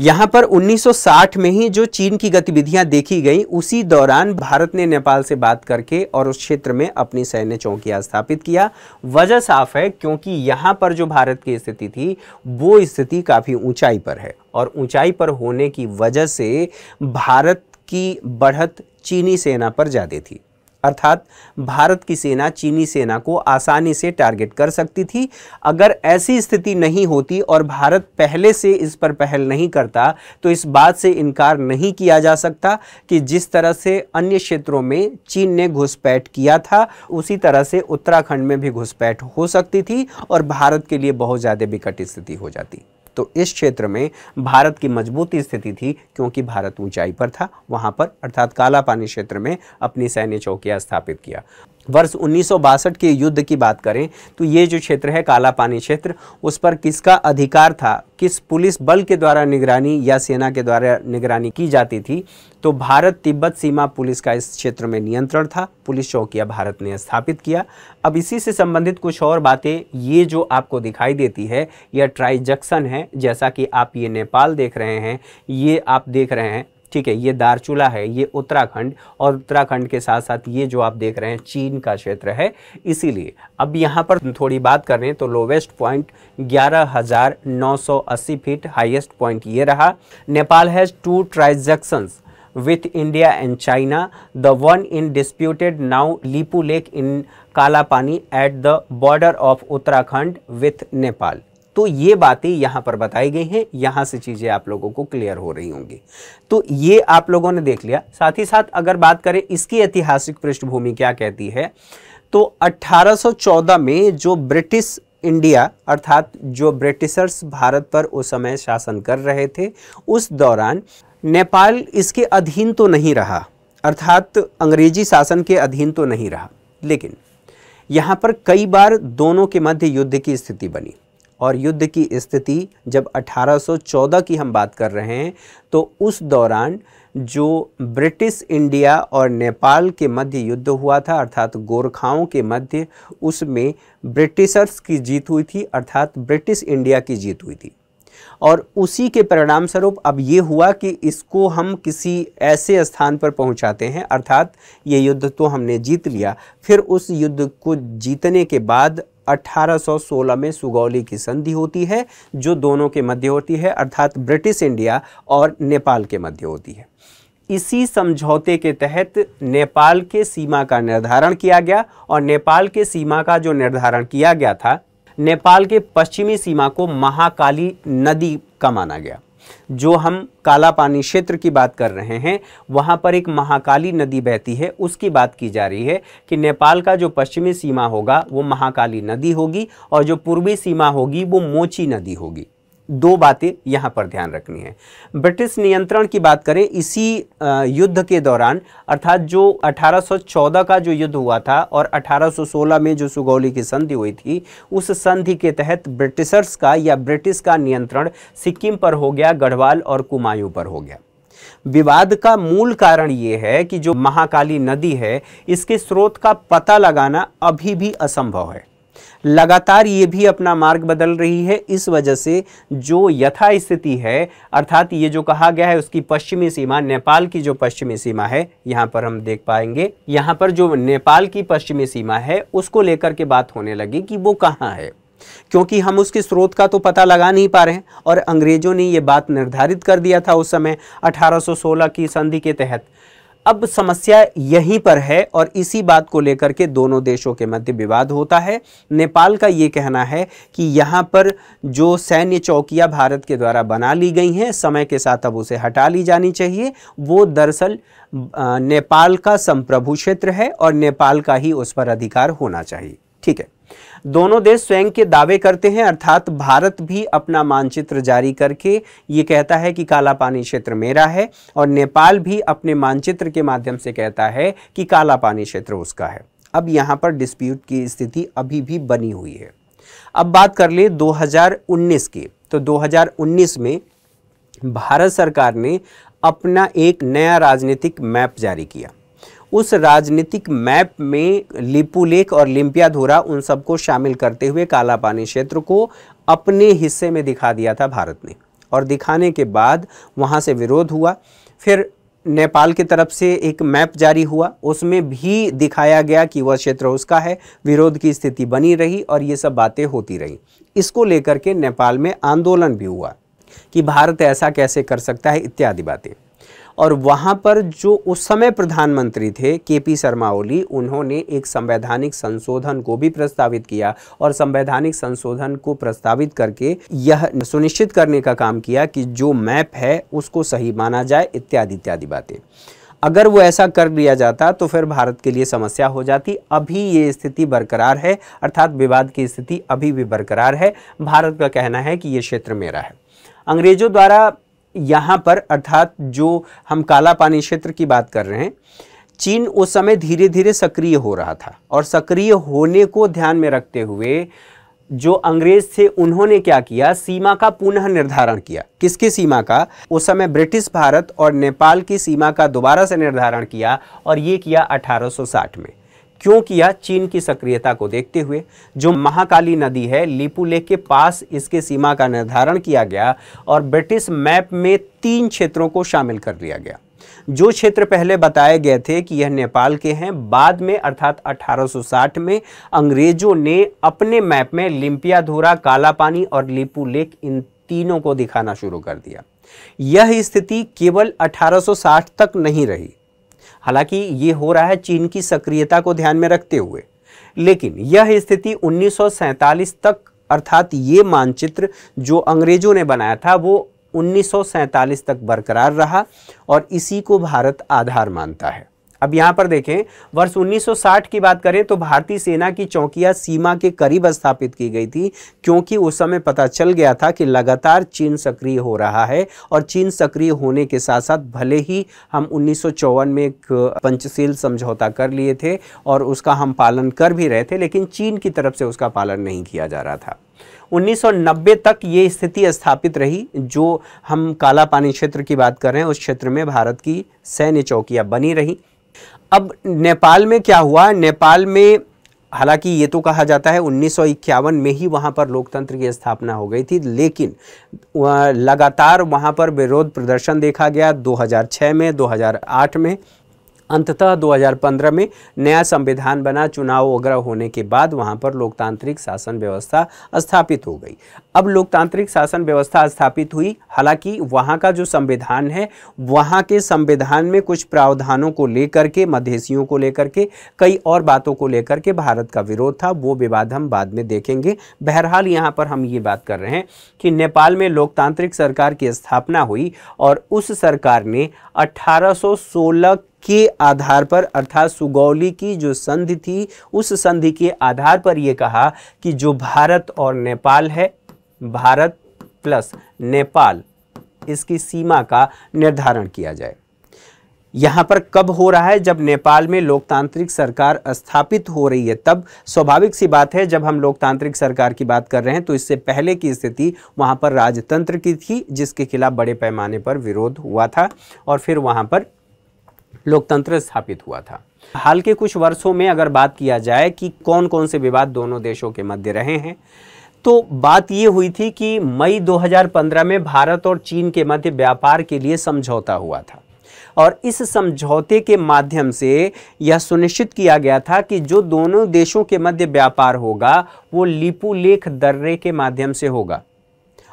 यहाँ पर 1960 में ही जो चीन की गतिविधियां देखी गई उसी दौरान भारत ने नेपाल से बात करके और उस क्षेत्र में अपनी सैन्य चौकियां स्थापित किया वजह साफ है क्योंकि यहाँ पर जो भारत की स्थिति थी वो स्थिति काफ़ी ऊंचाई पर है और ऊंचाई पर होने की वजह से भारत की बढ़त चीनी सेना पर ज़्यादा थी अर्थात भारत की सेना चीनी सेना को आसानी से टारगेट कर सकती थी अगर ऐसी स्थिति नहीं होती और भारत पहले से इस पर पहल नहीं करता तो इस बात से इनकार नहीं किया जा सकता कि जिस तरह से अन्य क्षेत्रों में चीन ने घुसपैठ किया था उसी तरह से उत्तराखंड में भी घुसपैठ हो सकती थी और भारत के लिए बहुत ज़्यादा विकट स्थिति हो जाती तो इस क्षेत्र में भारत की मजबूत स्थिति थी क्योंकि भारत ऊंचाई पर था वहां पर अर्थात काला पानी क्षेत्र में अपनी सैन्य चौकियां स्थापित किया वर्ष उन्नीस के युद्ध की बात करें तो ये जो क्षेत्र है काला पानी क्षेत्र उस पर किसका अधिकार था किस पुलिस बल के द्वारा निगरानी या सेना के द्वारा निगरानी की जाती थी तो भारत तिब्बत सीमा पुलिस का इस क्षेत्र में नियंत्रण था पुलिस चौकिया भारत ने स्थापित किया अब इसी से संबंधित कुछ और बातें ये जो आपको दिखाई देती है यह ट्राई जक्सन है जैसा कि आप ये नेपाल देख रहे हैं ये आप देख रहे हैं ठीक है ये दारचूला है ये उत्तराखंड और उत्तराखंड के साथ साथ ये जो आप देख रहे हैं चीन का क्षेत्र है इसीलिए अब यहाँ पर थोड़ी बात करें तो lowest point 11,980 feet highest point ये रहा Nepal has two transactions with India and China the one in disputed now Lipulekh in Kalapani at the border of Uttarakhand with Nepal तो ये बातें यहां पर बताई गई हैं यहां से चीज़ें आप लोगों को क्लियर हो रही होंगी तो ये आप लोगों ने देख लिया साथ ही साथ अगर बात करें इसकी ऐतिहासिक पृष्ठभूमि क्या कहती है तो 1814 में जो ब्रिटिश इंडिया अर्थात जो ब्रिटिशर्स भारत पर उस समय शासन कर रहे थे उस दौरान नेपाल इसके अधीन तो नहीं रहा अर्थात अंग्रेजी शासन के अधीन तो नहीं रहा लेकिन यहाँ पर कई बार दोनों के मध्य युद्ध की स्थिति बनी और युद्ध की स्थिति जब 1814 की हम बात कर रहे हैं तो उस दौरान जो ब्रिटिश इंडिया और नेपाल के मध्य युद्ध हुआ था अर्थात गोरखाओं के मध्य उसमें ब्रिटिशर्स की जीत हुई थी अर्थात ब्रिटिश इंडिया की जीत हुई थी और उसी के परिणाम स्वरूप अब ये हुआ कि इसको हम किसी ऐसे स्थान पर पहुंचाते हैं अर्थात ये युद्ध तो हमने जीत लिया फिर उस युद्ध को जीतने के बाद 1816 में सुगौली की संधि होती है जो दोनों के मध्य होती है अर्थात ब्रिटिश इंडिया और नेपाल के मध्य होती है इसी समझौते के तहत नेपाल के सीमा का निर्धारण किया गया और नेपाल के सीमा का जो निर्धारण किया गया था नेपाल के पश्चिमी सीमा को महाकाली नदी का माना गया जो हम काला पानी क्षेत्र की बात कर रहे हैं वहाँ पर एक महाकाली नदी बहती है उसकी बात की जा रही है कि नेपाल का जो पश्चिमी सीमा होगा वो महाकाली नदी होगी और जो पूर्वी सीमा होगी वो मोची नदी होगी दो बातें यहाँ पर ध्यान रखनी है ब्रिटिश नियंत्रण की बात करें इसी युद्ध के दौरान अर्थात जो 1814 का जो युद्ध हुआ था और 1816 में जो सुगौली की संधि हुई थी उस संधि के तहत ब्रिटिशर्स का या ब्रिटिश का नियंत्रण सिक्किम पर हो गया गढ़वाल और कुमायूं पर हो गया विवाद का मूल कारण ये है कि जो महाकाली नदी है इसके स्रोत का पता लगाना अभी भी असंभव है लगातार ये भी अपना मार्ग बदल रही है इस वजह से जो यथा स्थिति है अर्थात ये जो कहा गया है उसकी पश्चिमी सीमा नेपाल की जो पश्चिमी सीमा है यहाँ पर हम देख पाएंगे यहाँ पर जो नेपाल की पश्चिमी सीमा है उसको लेकर के बात होने लगी कि वो कहाँ है क्योंकि हम उसके स्रोत का तो पता लगा नहीं पा रहे हैं और अंग्रेजों ने ये बात निर्धारित कर दिया था उस समय 1816 की संधि के तहत अब समस्या यहीं पर है और इसी बात को लेकर के दोनों देशों के मध्य विवाद होता है नेपाल का ये कहना है कि यहाँ पर जो सैन्य चौकियाँ भारत के द्वारा बना ली गई हैं समय के साथ अब उसे हटा ली जानी चाहिए वो दरअसल नेपाल का संप्रभु क्षेत्र है और नेपाल का ही उस पर अधिकार होना चाहिए ठीक है दोनों देश स्वयं के दावे करते हैं अर्थात भारत भी अपना मानचित्र जारी करके ये कहता है कि काला पानी क्षेत्र मेरा है और नेपाल भी अपने मानचित्र के माध्यम से कहता है कि काला पानी क्षेत्र उसका है अब यहाँ पर डिस्प्यूट की स्थिति अभी भी बनी हुई है अब बात कर ले 2019 की तो 2019 में भारत सरकार ने अपना एक नया राजनीतिक मैप जारी किया उस राजनीतिक मैप में लिपुलेख और धोरा उन सबको शामिल करते हुए काला पानी क्षेत्र को अपने हिस्से में दिखा दिया था भारत ने और दिखाने के बाद वहाँ से विरोध हुआ फिर नेपाल की तरफ से एक मैप जारी हुआ उसमें भी दिखाया गया कि वह क्षेत्र उसका है विरोध की स्थिति बनी रही और ये सब बातें होती रहीं इसको लेकर के नेपाल में आंदोलन भी हुआ कि भारत ऐसा कैसे कर सकता है इत्यादि बातें और वहाँ पर जो उस समय प्रधानमंत्री थे के पी शर्मा ओली उन्होंने एक संवैधानिक संशोधन को भी प्रस्तावित किया और संवैधानिक संशोधन को प्रस्तावित करके यह सुनिश्चित करने का काम किया कि जो मैप है उसको सही माना जाए इत्यादि इत्यादि बातें अगर वो ऐसा कर लिया जाता तो फिर भारत के लिए समस्या हो जाती अभी ये स्थिति बरकरार है अर्थात विवाद की स्थिति अभी भी बरकरार है भारत का कहना है कि ये क्षेत्र मेरा है अंग्रेज़ों द्वारा यहाँ पर अर्थात जो हम काला पानी क्षेत्र की बात कर रहे हैं चीन उस समय धीरे धीरे सक्रिय हो रहा था और सक्रिय होने को ध्यान में रखते हुए जो अंग्रेज थे उन्होंने क्या किया सीमा का पुनः निर्धारण किया किसकी सीमा का उस समय ब्रिटिश भारत और नेपाल की सीमा का दोबारा से निर्धारण किया और ये किया 1860 में क्यों किया चीन की सक्रियता को देखते हुए जो महाकाली नदी है लिपू लेक के पास इसके सीमा का निर्धारण किया गया और ब्रिटिश मैप में तीन क्षेत्रों को शामिल कर लिया गया जो क्षेत्र पहले बताए गए थे कि यह नेपाल के हैं बाद में अर्थात 1860 में अंग्रेजों ने अपने मैप में लिंपिया धोरा कालापानी और लिपू लेक इन तीनों को दिखाना शुरू कर दिया यह स्थिति केवल 1860 तक नहीं रही हालांकि ये हो रहा है चीन की सक्रियता को ध्यान में रखते हुए लेकिन यह स्थिति उन्नीस तक अर्थात ये मानचित्र जो अंग्रेजों ने बनाया था वो 1947 तक बरकरार रहा और इसी को भारत आधार मानता है अब यहाँ पर देखें वर्ष 1960 की बात करें तो भारतीय सेना की चौकियाँ सीमा के करीब स्थापित की गई थी क्योंकि उस समय पता चल गया था कि लगातार चीन सक्रिय हो रहा है और चीन सक्रिय होने के साथ साथ भले ही हम उन्नीस में एक पंचशील समझौता कर लिए थे और उसका हम पालन कर भी रहे थे लेकिन चीन की तरफ से उसका पालन नहीं किया जा रहा था 1990 तक ये स्थिति स्थापित रही जो हम काला पानी क्षेत्र की बात कर रहे हैं उस क्षेत्र में भारत की सैन्य चौकियां बनी रही अब नेपाल में क्या हुआ नेपाल में हालांकि ये तो कहा जाता है उन्नीस में ही वहाँ पर लोकतंत्र की स्थापना हो गई थी लेकिन लगातार वहाँ पर विरोध प्रदर्शन देखा गया 2006 में 2008 में अंततः 2015 में नया संविधान बना चुनाव वगैरह होने के बाद वहां पर लोकतांत्रिक शासन व्यवस्था स्थापित हो गई अब लोकतांत्रिक शासन व्यवस्था स्थापित हुई हालांकि वहां का जो संविधान है वहां के संविधान में कुछ प्रावधानों को लेकर के मधेशियों को लेकर के कई और बातों को लेकर के भारत का विरोध था वो विवाद हम बाद में देखेंगे बहरहाल यहाँ पर हम ये बात कर रहे हैं कि नेपाल में लोकतांत्रिक सरकार की स्थापना हुई और उस सरकार ने अठारह के आधार पर अर्थात सुगौली की जो संधि थी उस संधि के आधार पर यह कहा कि जो भारत और नेपाल है भारत प्लस नेपाल इसकी सीमा का निर्धारण किया जाए यहाँ पर कब हो रहा है जब नेपाल में लोकतांत्रिक सरकार स्थापित हो रही है तब स्वाभाविक सी बात है जब हम लोकतांत्रिक सरकार की बात कर रहे हैं तो इससे पहले की स्थिति वहाँ पर राजतंत्र की थी जिसके खिलाफ बड़े पैमाने पर विरोध हुआ था और फिर वहाँ पर लोकतंत्र स्थापित हुआ था हाल के कुछ वर्षों में अगर बात किया जाए कि कौन कौन से विवाद दोनों देशों के मध्य रहे हैं तो बात ये हुई थी कि मई 2015 में भारत और चीन के मध्य व्यापार के लिए समझौता हुआ था और इस समझौते के माध्यम से यह सुनिश्चित किया गया था कि जो दोनों देशों के मध्य व्यापार होगा वो लिपुलेख दर्रे के माध्यम से होगा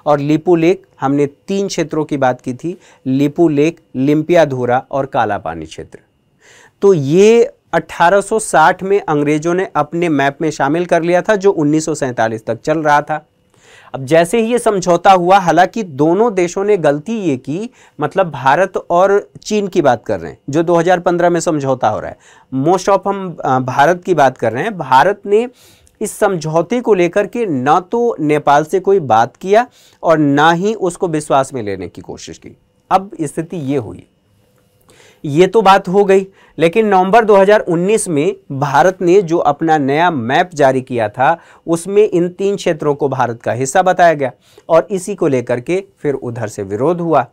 और लिपू लेक हमने तीन क्षेत्रों की बात की थी लिपू लेक लिम्पियाधोरा और काला पानी क्षेत्र तो ये 1860 में अंग्रेजों ने अपने मैप में शामिल कर लिया था जो उन्नीस तक चल रहा था अब जैसे ही ये समझौता हुआ हालांकि दोनों देशों ने गलती ये की मतलब भारत और चीन की बात कर रहे हैं जो 2015 में समझौता हो रहा है मोस्ट ऑफ हम भारत की बात कर रहे हैं भारत ने इस समझौते को लेकर के ना तो नेपाल से कोई बात किया और ना ही उसको विश्वास में लेने की कोशिश की अब स्थिति ये हुई ये तो बात हो गई लेकिन नवंबर 2019 में भारत ने जो अपना नया मैप जारी किया था उसमें इन तीन क्षेत्रों को भारत का हिस्सा बताया गया और इसी को लेकर के फिर उधर से विरोध हुआ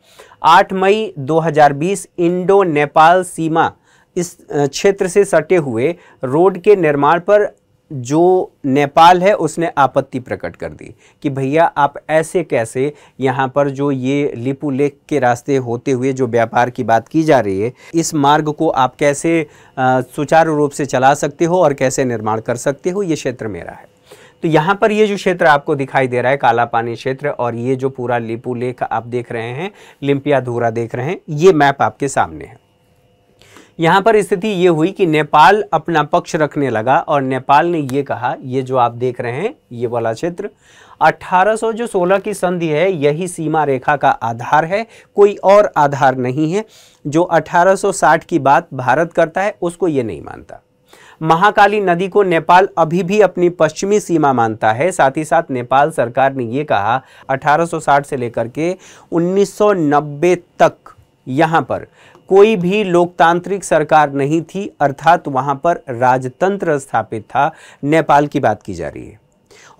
8 मई 2020 इंडो नेपाल सीमा इस क्षेत्र से सटे हुए रोड के निर्माण पर जो नेपाल है उसने आपत्ति प्रकट कर दी कि भैया आप ऐसे कैसे यहाँ पर जो ये लिपू लेक के रास्ते होते हुए जो व्यापार की बात की जा रही है इस मार्ग को आप कैसे सुचारू रूप से चला सकते हो और कैसे निर्माण कर सकते हो ये क्षेत्र मेरा है तो यहाँ पर ये जो क्षेत्र आपको दिखाई दे रहा है काला पानी क्षेत्र और ये जो पूरा लिपू लेक आप देख रहे हैं लिम्पिया धूरा देख रहे हैं ये मैप आपके सामने है यहाँ पर स्थिति ये हुई कि नेपाल अपना पक्ष रखने लगा और नेपाल ने ये कहा ये जो आप देख रहे हैं ये वाला क्षेत्र 1800 जो सोलह की संधि है यही सीमा रेखा का आधार है कोई और आधार नहीं है जो 1860 की बात भारत करता है उसको ये नहीं मानता महाकाली नदी को नेपाल अभी भी अपनी पश्चिमी सीमा मानता है साथ ही साथ नेपाल सरकार ने ये कहा 1860 से लेकर के 1990 तक यहाँ पर कोई भी लोकतांत्रिक सरकार नहीं थी अर्थात वहां पर राजतंत्र स्थापित था नेपाल की बात की जा रही है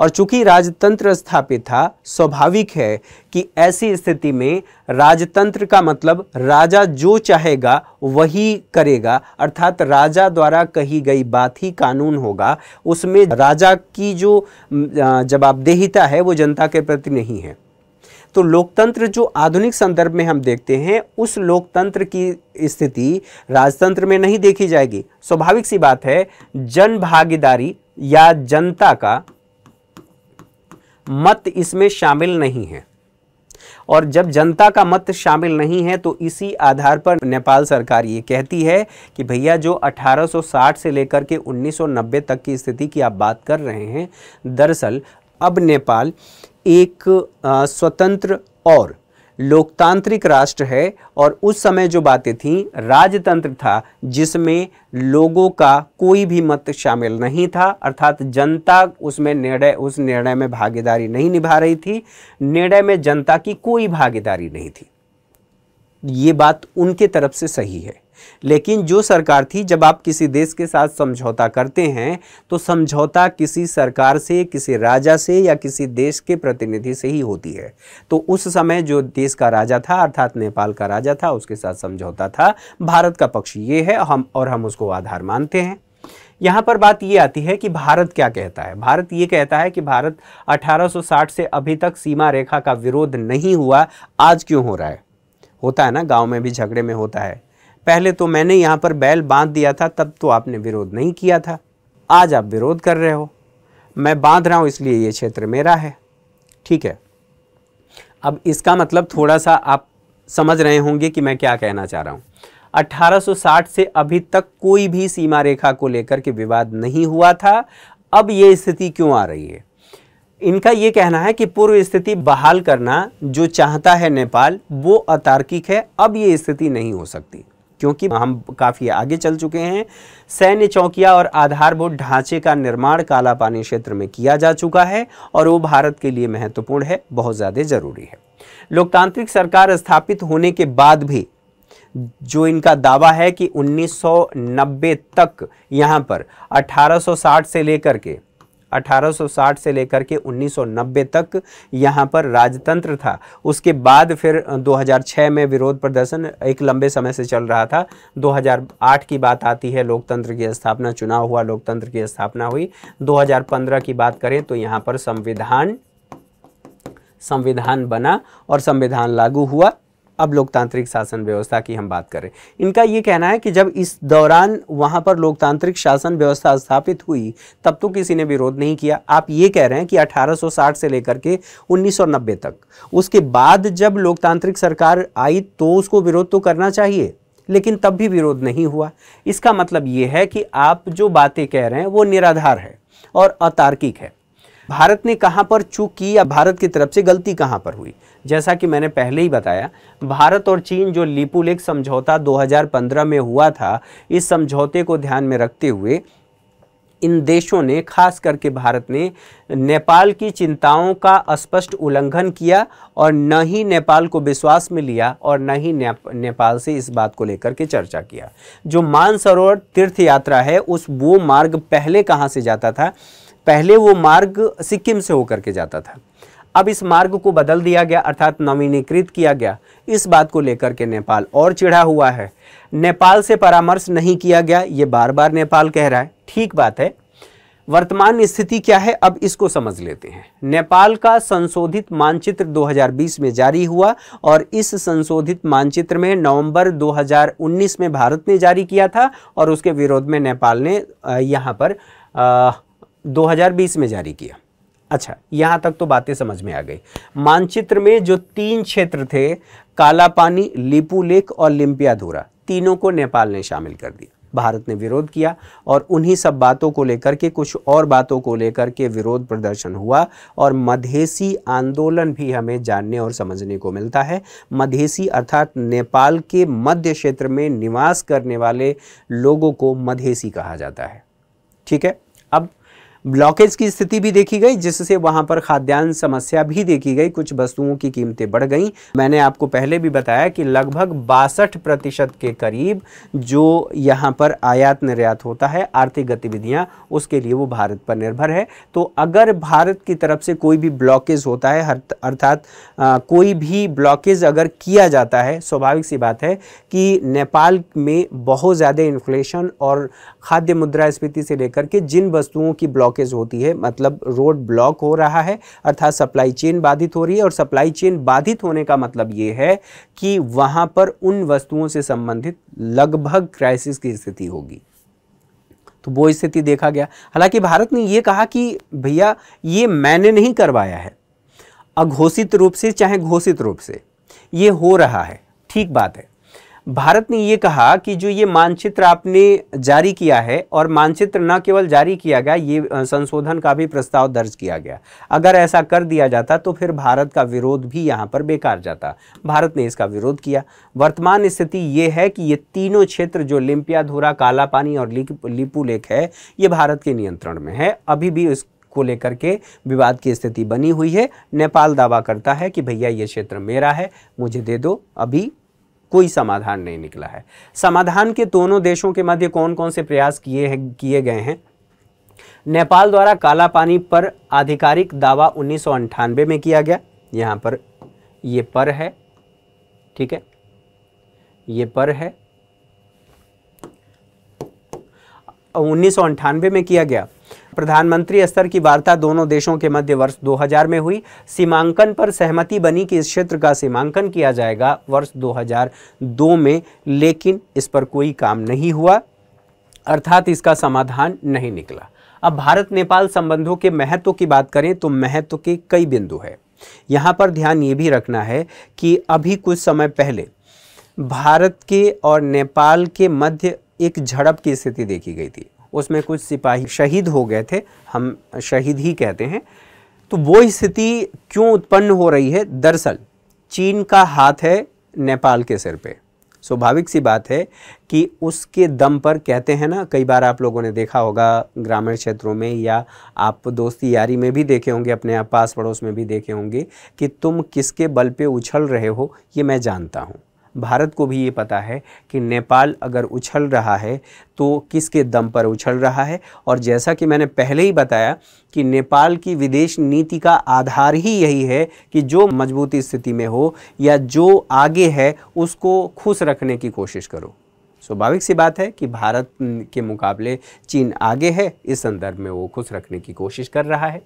और चूंकि राजतंत्र स्थापित था स्वाभाविक है कि ऐसी स्थिति में राजतंत्र का मतलब राजा जो चाहेगा वही करेगा अर्थात राजा द्वारा कही गई बात ही कानून होगा उसमें राजा की जो जवाबदेहिता है वो जनता के प्रति नहीं है तो लोकतंत्र जो आधुनिक संदर्भ में हम देखते हैं उस लोकतंत्र की स्थिति राजतंत्र में नहीं देखी जाएगी स्वाभाविक सी बात है जन भागीदारी या जनता का मत इसमें शामिल नहीं है और जब जनता का मत शामिल नहीं है तो इसी आधार पर नेपाल सरकार ये कहती है कि भैया जो 1860 से लेकर के 1990 तक की स्थिति की आप बात कर रहे हैं दरअसल अब नेपाल एक स्वतंत्र और लोकतांत्रिक राष्ट्र है और उस समय जो बातें थीं राजतंत्र था जिसमें लोगों का कोई भी मत शामिल नहीं था अर्थात जनता उसमें निर्णय उस निर्णय में भागीदारी नहीं निभा रही थी निर्णय में जनता की कोई भागीदारी नहीं थी ये बात उनके तरफ से सही है लेकिन जो सरकार थी जब आप किसी देश के साथ समझौता करते हैं तो समझौता किसी सरकार से किसी राजा से या किसी देश के प्रतिनिधि से ही होती है तो उस समय जो देश का राजा था अर्थात नेपाल का राजा था उसके साथ समझौता था भारत का पक्ष ये है हम और हम उसको आधार मानते हैं यहाँ पर बात ये आती है कि भारत क्या कहता है भारत ये कहता है कि भारत 1860 से अभी तक सीमा रेखा का विरोध नहीं हुआ आज क्यों हो रहा है होता है ना गांव में भी झगड़े में होता है पहले तो मैंने यहाँ पर बैल बांध दिया था तब तो आपने विरोध नहीं किया था आज आप विरोध कर रहे हो मैं बांध रहा हूँ इसलिए ये क्षेत्र मेरा है ठीक है अब इसका मतलब थोड़ा सा आप समझ रहे होंगे कि मैं क्या कहना चाह रहा हूँ 1860 से अभी तक कोई भी सीमा रेखा को लेकर के विवाद नहीं हुआ था अब ये स्थिति क्यों आ रही है इनका ये कहना है कि पूर्व स्थिति बहाल करना जो चाहता है नेपाल वो अतार्किक है अब ये स्थिति नहीं हो सकती क्योंकि हम काफ़ी आगे चल चुके हैं सैन्य चौकियां और आधारभूत ढांचे का निर्माण काला पानी क्षेत्र में किया जा चुका है और वो भारत के लिए महत्वपूर्ण है बहुत ज़्यादा ज़रूरी है लोकतांत्रिक सरकार स्थापित होने के बाद भी जो इनका दावा है कि 1990 तक यहाँ पर 1860 से लेकर के 1860 से लेकर के 1990 तक यहाँ पर राजतंत्र था उसके बाद फिर 2006 में विरोध प्रदर्शन एक लंबे समय से चल रहा था 2008 की बात आती है लोकतंत्र की स्थापना चुनाव हुआ लोकतंत्र की स्थापना हुई 2015 की बात करें तो यहाँ पर संविधान संविधान बना और संविधान लागू हुआ अब लोकतांत्रिक शासन व्यवस्था की हम बात करें इनका ये कहना है कि जब इस दौरान वहाँ पर लोकतांत्रिक शासन व्यवस्था स्थापित हुई तब तो किसी ने विरोध नहीं किया आप ये कह रहे हैं कि 1860 से लेकर के 1990 तक उसके बाद जब लोकतांत्रिक सरकार आई तो उसको विरोध तो करना चाहिए लेकिन तब भी विरोध नहीं हुआ इसका मतलब ये है कि आप जो बातें कह रहे हैं वो निराधार है और अतार्किक है भारत ने कहाँ पर चूक की या भारत की तरफ से गलती कहाँ पर हुई जैसा कि मैंने पहले ही बताया भारत और चीन जो लिपुलेक समझौता 2015 में हुआ था इस समझौते को ध्यान में रखते हुए इन देशों ने खास करके भारत ने नेपाल की चिंताओं का स्पष्ट उल्लंघन किया और न ही नेपाल को विश्वास में लिया और न ही नेपाल से इस बात को लेकर के चर्चा किया जो मानसरोवर तीर्थ यात्रा है उस वो मार्ग पहले कहाँ से जाता था पहले वो मार्ग सिक्किम से होकर के जाता था अब इस मार्ग को बदल दिया गया अर्थात नवीनीकृत किया गया इस बात को लेकर के नेपाल और चिढ़ा हुआ है नेपाल से परामर्श नहीं किया गया ये बार बार नेपाल कह रहा है ठीक बात है वर्तमान स्थिति क्या है अब इसको समझ लेते हैं नेपाल का संशोधित मानचित्र 2020 में जारी हुआ और इस संशोधित मानचित्र में नवंबर 2019 में भारत ने जारी किया था और उसके विरोध में नेपाल ने यहाँ पर 2020 में जारी किया अच्छा यहां तक तो बातें समझ में आ गई मानचित्र में जो तीन क्षेत्र थे काला पानी लिपू लेक और लिम्पियाधोरा तीनों को नेपाल ने शामिल कर दिया भारत ने विरोध किया और उन्हीं सब बातों को लेकर के कुछ और बातों को लेकर के विरोध प्रदर्शन हुआ और मधेसी आंदोलन भी हमें जानने और समझने को मिलता है मधेसी अर्थात नेपाल के मध्य क्षेत्र में निवास करने वाले लोगों को मधेसी कहा जाता है ठीक है ब्लॉकेज की स्थिति भी देखी गई जिससे वहाँ पर खाद्यान्न समस्या भी देखी गई कुछ वस्तुओं की कीमतें बढ़ गई मैंने आपको पहले भी बताया कि लगभग बासठ प्रतिशत के करीब जो यहाँ पर आयात निर्यात होता है आर्थिक गतिविधियाँ उसके लिए वो भारत पर निर्भर है तो अगर भारत की तरफ से कोई भी ब्लॉकेज होता है अर्थात कोई भी ब्लॉकेज अगर किया जाता है स्वाभाविक सी बात है कि नेपाल में बहुत ज़्यादा इन्फ्लेशन और खाद्य मुद्रा स्पीति से लेकर के जिन वस्तुओं की ब्लॉक ब्लॉकेज होती है मतलब रोड ब्लॉक हो रहा है अर्थात सप्लाई चेन बाधित हो रही है और सप्लाई चेन बाधित होने का मतलब ये है कि वहाँ पर उन वस्तुओं से संबंधित लगभग क्राइसिस की स्थिति होगी तो वो स्थिति देखा गया हालांकि भारत ने ये कहा कि भैया ये मैंने नहीं करवाया है अघोषित रूप से चाहे घोषित रूप से ये हो रहा है ठीक बात है भारत ने ये कहा कि जो ये मानचित्र आपने जारी किया है और मानचित्र न केवल जारी किया गया ये संशोधन का भी प्रस्ताव दर्ज किया गया अगर ऐसा कर दिया जाता तो फिर भारत का विरोध भी यहाँ पर बेकार जाता भारत ने इसका विरोध किया वर्तमान स्थिति ये है कि ये तीनों क्षेत्र जो काला कालापानी और लिपू लेक है ये भारत के नियंत्रण में है अभी भी इस को लेकर के विवाद की स्थिति बनी हुई है नेपाल दावा करता है कि भैया ये क्षेत्र मेरा है मुझे दे दो अभी कोई समाधान नहीं निकला है समाधान के दोनों देशों के मध्य कौन कौन से प्रयास किए हैं किए गए हैं नेपाल द्वारा काला पानी पर आधिकारिक दावा उन्नीस में किया गया यहाँ पर ये पर है ठीक है ये पर है उन्नीस में किया गया प्रधानमंत्री स्तर की वार्ता दोनों देशों के मध्य वर्ष 2000 में हुई सीमांकन पर सहमति बनी कि इस क्षेत्र का सीमांकन किया जाएगा वर्ष 2002 में लेकिन इस पर कोई काम नहीं हुआ अर्थात इसका समाधान नहीं निकला अब भारत नेपाल संबंधों के महत्व की बात करें तो महत्व के कई बिंदु है यहाँ पर ध्यान ये भी रखना है कि अभी कुछ समय पहले भारत के और नेपाल के मध्य एक झड़प की स्थिति देखी गई थी उसमें कुछ सिपाही शहीद हो गए थे हम शहीद ही कहते हैं तो वो स्थिति क्यों उत्पन्न हो रही है दरअसल चीन का हाथ है नेपाल के सिर पे स्वाभाविक सी बात है कि उसके दम पर कहते हैं ना कई बार आप लोगों ने देखा होगा ग्रामीण क्षेत्रों में या आप दोस्ती यारी में भी देखे होंगे अपने आप पास पड़ोस में भी देखे होंगे कि तुम किसके बल पे उछल रहे हो ये मैं जानता हूँ भारत को भी ये पता है कि नेपाल अगर उछल रहा है तो किसके दम पर उछल रहा है और जैसा कि मैंने पहले ही बताया कि नेपाल की विदेश नीति का आधार ही यही है कि जो मजबूती स्थिति में हो या जो आगे है उसको खुश रखने की कोशिश करो स्वाभाविक सी बात है कि भारत के मुकाबले चीन आगे है इस संदर्भ में वो खुश रखने की कोशिश कर रहा है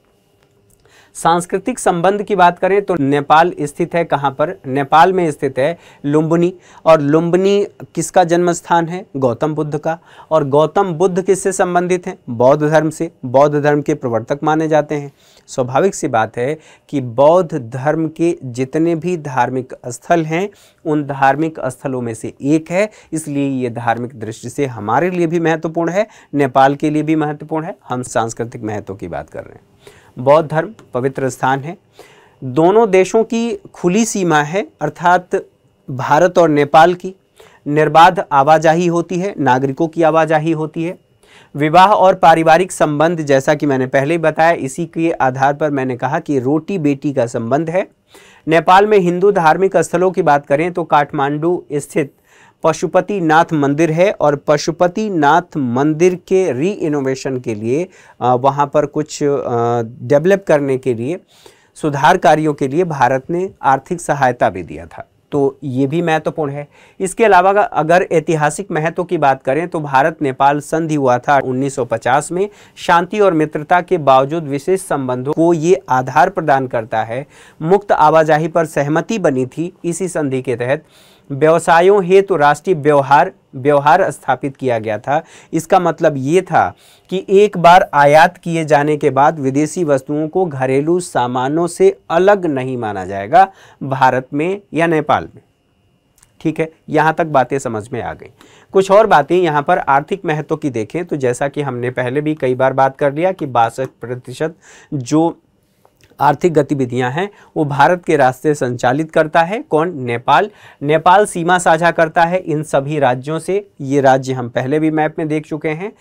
सांस्कृतिक संबंध की बात करें तो नेपाल स्थित है कहाँ पर नेपाल में स्थित है लुम्बनी और लुम्बनी किसका जन्म स्थान है गौतम बुद्ध का और गौतम बुद्ध किससे संबंधित हैं बौद्ध धर्म से बौद्ध धर्म के प्रवर्तक माने जाते हैं स्वाभाविक सी बात है कि बौद्ध धर्म के जितने भी धार्मिक स्थल हैं उन धार्मिक स्थलों में से एक है इसलिए ये धार्मिक दृष्टि से हमारे लिए भी महत्वपूर्ण है नेपाल के लिए भी महत्वपूर्ण है हम सांस्कृतिक महत्व की बात कर रहे हैं बौद्ध धर्म पवित्र स्थान है दोनों देशों की खुली सीमा है अर्थात भारत और नेपाल की निर्बाध आवाजाही होती है नागरिकों की आवाजाही होती है विवाह और पारिवारिक संबंध जैसा कि मैंने पहले ही बताया इसी के आधार पर मैंने कहा कि रोटी बेटी का संबंध है नेपाल में हिंदू धार्मिक स्थलों की बात करें तो काठमांडू स्थित पशुपति नाथ मंदिर है और पशुपति नाथ मंदिर के री इनोवेशन के लिए वहाँ पर कुछ डेवलप करने के लिए सुधार कार्यों के लिए भारत ने आर्थिक सहायता भी दिया था तो ये भी महत्वपूर्ण है इसके अलावा अगर ऐतिहासिक महत्व की बात करें तो भारत नेपाल संधि हुआ था 1950 में शांति और मित्रता के बावजूद विशेष संबंधों को ये आधार प्रदान करता है मुक्त आवाजाही पर सहमति बनी थी इसी संधि के तहत व्यवसायों हेतु तो राष्ट्रीय व्यवहार व्यवहार स्थापित किया गया था इसका मतलब ये था कि एक बार आयात किए जाने के बाद विदेशी वस्तुओं को घरेलू सामानों से अलग नहीं माना जाएगा भारत में या नेपाल में ठीक है यहाँ तक बातें समझ में आ गई कुछ और बातें यहाँ पर आर्थिक महत्व की देखें तो जैसा कि हमने पहले भी कई बार बात कर लिया कि बासठ प्रतिशत जो आर्थिक गतिविधियां हैं वो भारत के रास्ते संचालित करता है कौन नेपाल नेपाल सीमा साझा करता है इन सभी राज्यों से ये राज्य हम पहले भी मैप में देख चुके हैं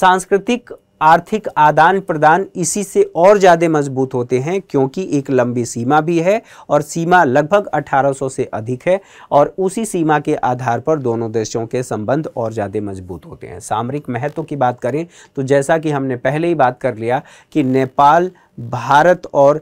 सांस्कृतिक आर्थिक आदान प्रदान इसी से और ज़्यादा मजबूत होते हैं क्योंकि एक लंबी सीमा भी है और सीमा लगभग 1800 से अधिक है और उसी सीमा के आधार पर दोनों देशों के संबंध और ज़्यादा मजबूत होते हैं सामरिक महत्व की बात करें तो जैसा कि हमने पहले ही बात कर लिया कि नेपाल भारत और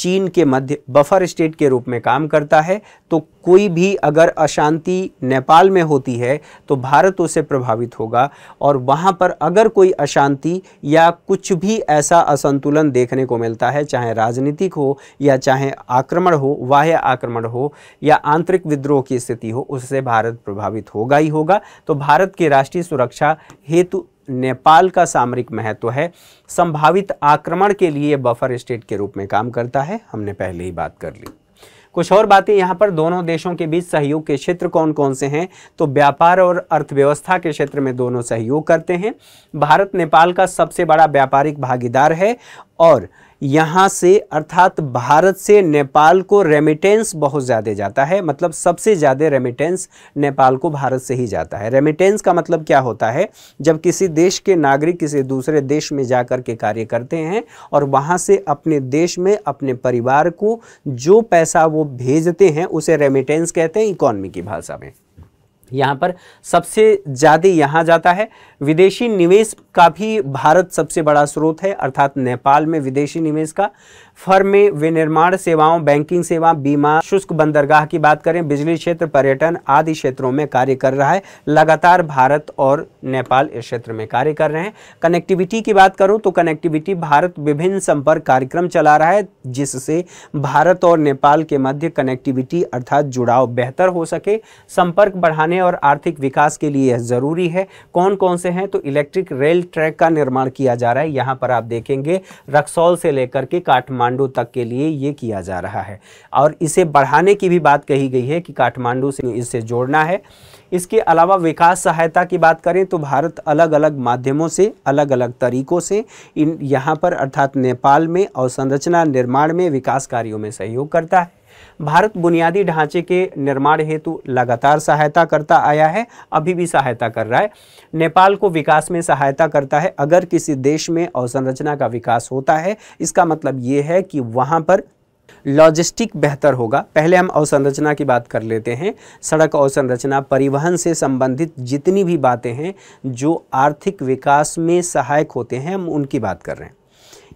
चीन के मध्य बफर स्टेट के रूप में काम करता है तो कोई भी अगर अशांति नेपाल में होती है तो भारत उससे प्रभावित होगा और वहाँ पर अगर कोई अशांति या कुछ भी ऐसा असंतुलन देखने को मिलता है चाहे राजनीतिक हो या चाहे आक्रमण हो बाह्य आक्रमण हो या आंतरिक विद्रोह की स्थिति हो उससे भारत प्रभावित होगा ही होगा तो भारत के राष्ट्रीय सुरक्षा हेतु नेपाल का सामरिक महत्व है संभावित आक्रमण के लिए बफर स्टेट के रूप में काम करता है हमने पहले ही बात कर ली कुछ और बातें यहाँ पर दोनों देशों के बीच सहयोग के क्षेत्र कौन कौन से हैं तो व्यापार और अर्थव्यवस्था के क्षेत्र में दोनों सहयोग करते हैं भारत नेपाल का सबसे बड़ा व्यापारिक भागीदार है और यहाँ से अर्थात भारत से नेपाल को रेमिटेंस बहुत ज़्यादा जाता है मतलब सबसे ज़्यादा रेमिटेंस नेपाल को भारत से ही जाता है रेमिटेंस का मतलब क्या होता है जब किसी देश के नागरिक किसी दूसरे देश में जा कर के कार्य करते हैं और वहाँ से अपने देश में अपने परिवार को जो पैसा वो भेजते हैं उसे रेमिटेंस कहते हैं इकॉनमी की भाषा में यहाँ पर सबसे ज़्यादा यहाँ जाता है विदेशी निवेश का भी भारत सबसे बड़ा स्रोत है अर्थात नेपाल में विदेशी निवेश का फर्म विनिर्माण सेवाओं बैंकिंग सेवा बीमा शुष्क बंदरगाह की बात करें बिजली क्षेत्र पर्यटन आदि क्षेत्रों में कार्य कर रहा है लगातार भारत और नेपाल इस क्षेत्र में कार्य कर रहे हैं कनेक्टिविटी की बात करूं तो कनेक्टिविटी भारत विभिन्न संपर्क कार्यक्रम चला रहा है जिससे भारत और नेपाल के मध्य कनेक्टिविटी अर्थात जुड़ाव बेहतर हो सके संपर्क बढ़ाने और आर्थिक विकास के लिए यह ज़रूरी है कौन कौन से हैं तो इलेक्ट्रिक रेल ट्रैक का निर्माण किया जा रहा है यहाँ पर आप देखेंगे रक्सौल से लेकर के काठमांड काठमांडू तक के लिए ये किया जा रहा है और इसे बढ़ाने की भी बात कही गई है कि काठमांडू से इसे जोड़ना है इसके अलावा विकास सहायता की बात करें तो भारत अलग अलग माध्यमों से अलग अलग तरीक़ों से इन यहाँ पर अर्थात नेपाल में अवसंरचना निर्माण में विकास कार्यों में सहयोग करता है भारत बुनियादी ढांचे के निर्माण हेतु लगातार सहायता करता आया है अभी भी सहायता कर रहा है नेपाल को विकास में सहायता करता है अगर किसी देश में अवसंरचना का विकास होता है इसका मतलब ये है कि वहाँ पर लॉजिस्टिक बेहतर होगा पहले हम अवसंरचना की बात कर लेते हैं सड़क अवसंरचना परिवहन से संबंधित जितनी भी बातें हैं जो आर्थिक विकास में सहायक होते हैं हम उनकी बात कर रहे हैं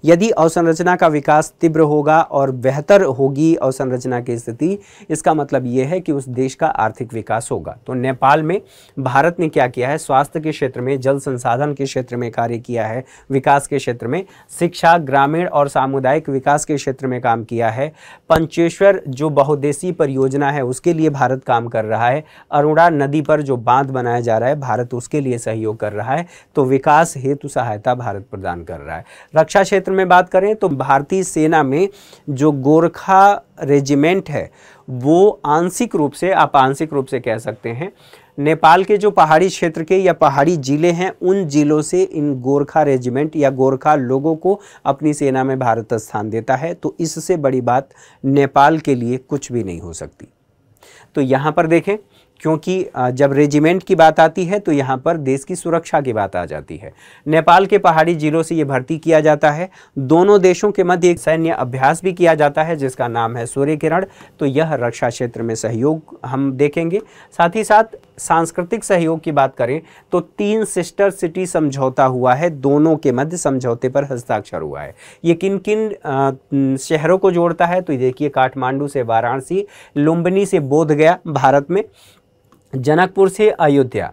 यदि अवसंरचना का विकास तीव्र होगा और बेहतर होगी अवसंरचना की स्थिति इसका मतलब ये है कि उस देश का आर्थिक विकास होगा तो नेपाल में भारत ने क्या किया है स्वास्थ्य के क्षेत्र में जल संसाधन के क्षेत्र में कार्य किया है विकास के क्षेत्र में शिक्षा ग्रामीण और सामुदायिक विकास के क्षेत्र में काम किया है पंचेश्वर जो बहुदेशी परियोजना है उसके लिए भारत काम कर रहा है अरुणा नदी पर जो बांध बनाया जा रहा है भारत उसके लिए सहयोग कर रहा है तो विकास हेतु सहायता भारत प्रदान कर रहा है रक्षा क्षेत्र में बात करें तो भारतीय सेना में जो गोरखा रेजिमेंट है वो आंशिक रूप से आप आंशिक रूप से कह सकते हैं नेपाल के जो पहाड़ी क्षेत्र के या पहाड़ी ज़िले हैं उन ज़िलों से इन गोरखा रेजिमेंट या गोरखा लोगों को अपनी सेना में भारत स्थान देता है तो इससे बड़ी बात नेपाल के लिए कुछ भी नहीं हो सकती तो यहाँ पर देखें क्योंकि जब रेजिमेंट की बात आती है तो यहाँ पर देश की सुरक्षा की बात आ जाती है नेपाल के पहाड़ी जिलों से ये भर्ती किया जाता है दोनों देशों के मध्य एक सैन्य अभ्यास भी किया जाता है जिसका नाम है सूर्य किरण तो यह रक्षा क्षेत्र में सहयोग हम देखेंगे साथ ही साथ सांस्कृतिक सहयोग की बात करें तो तीन सिस्टर सिटी समझौता हुआ है दोनों के मध्य समझौते पर हस्ताक्षर हुआ है ये किन किन शहरों को जोड़ता है तो देखिए काठमांडू से वाराणसी लुम्बनी से बोधगया भारत में जनकपुर से अयोध्या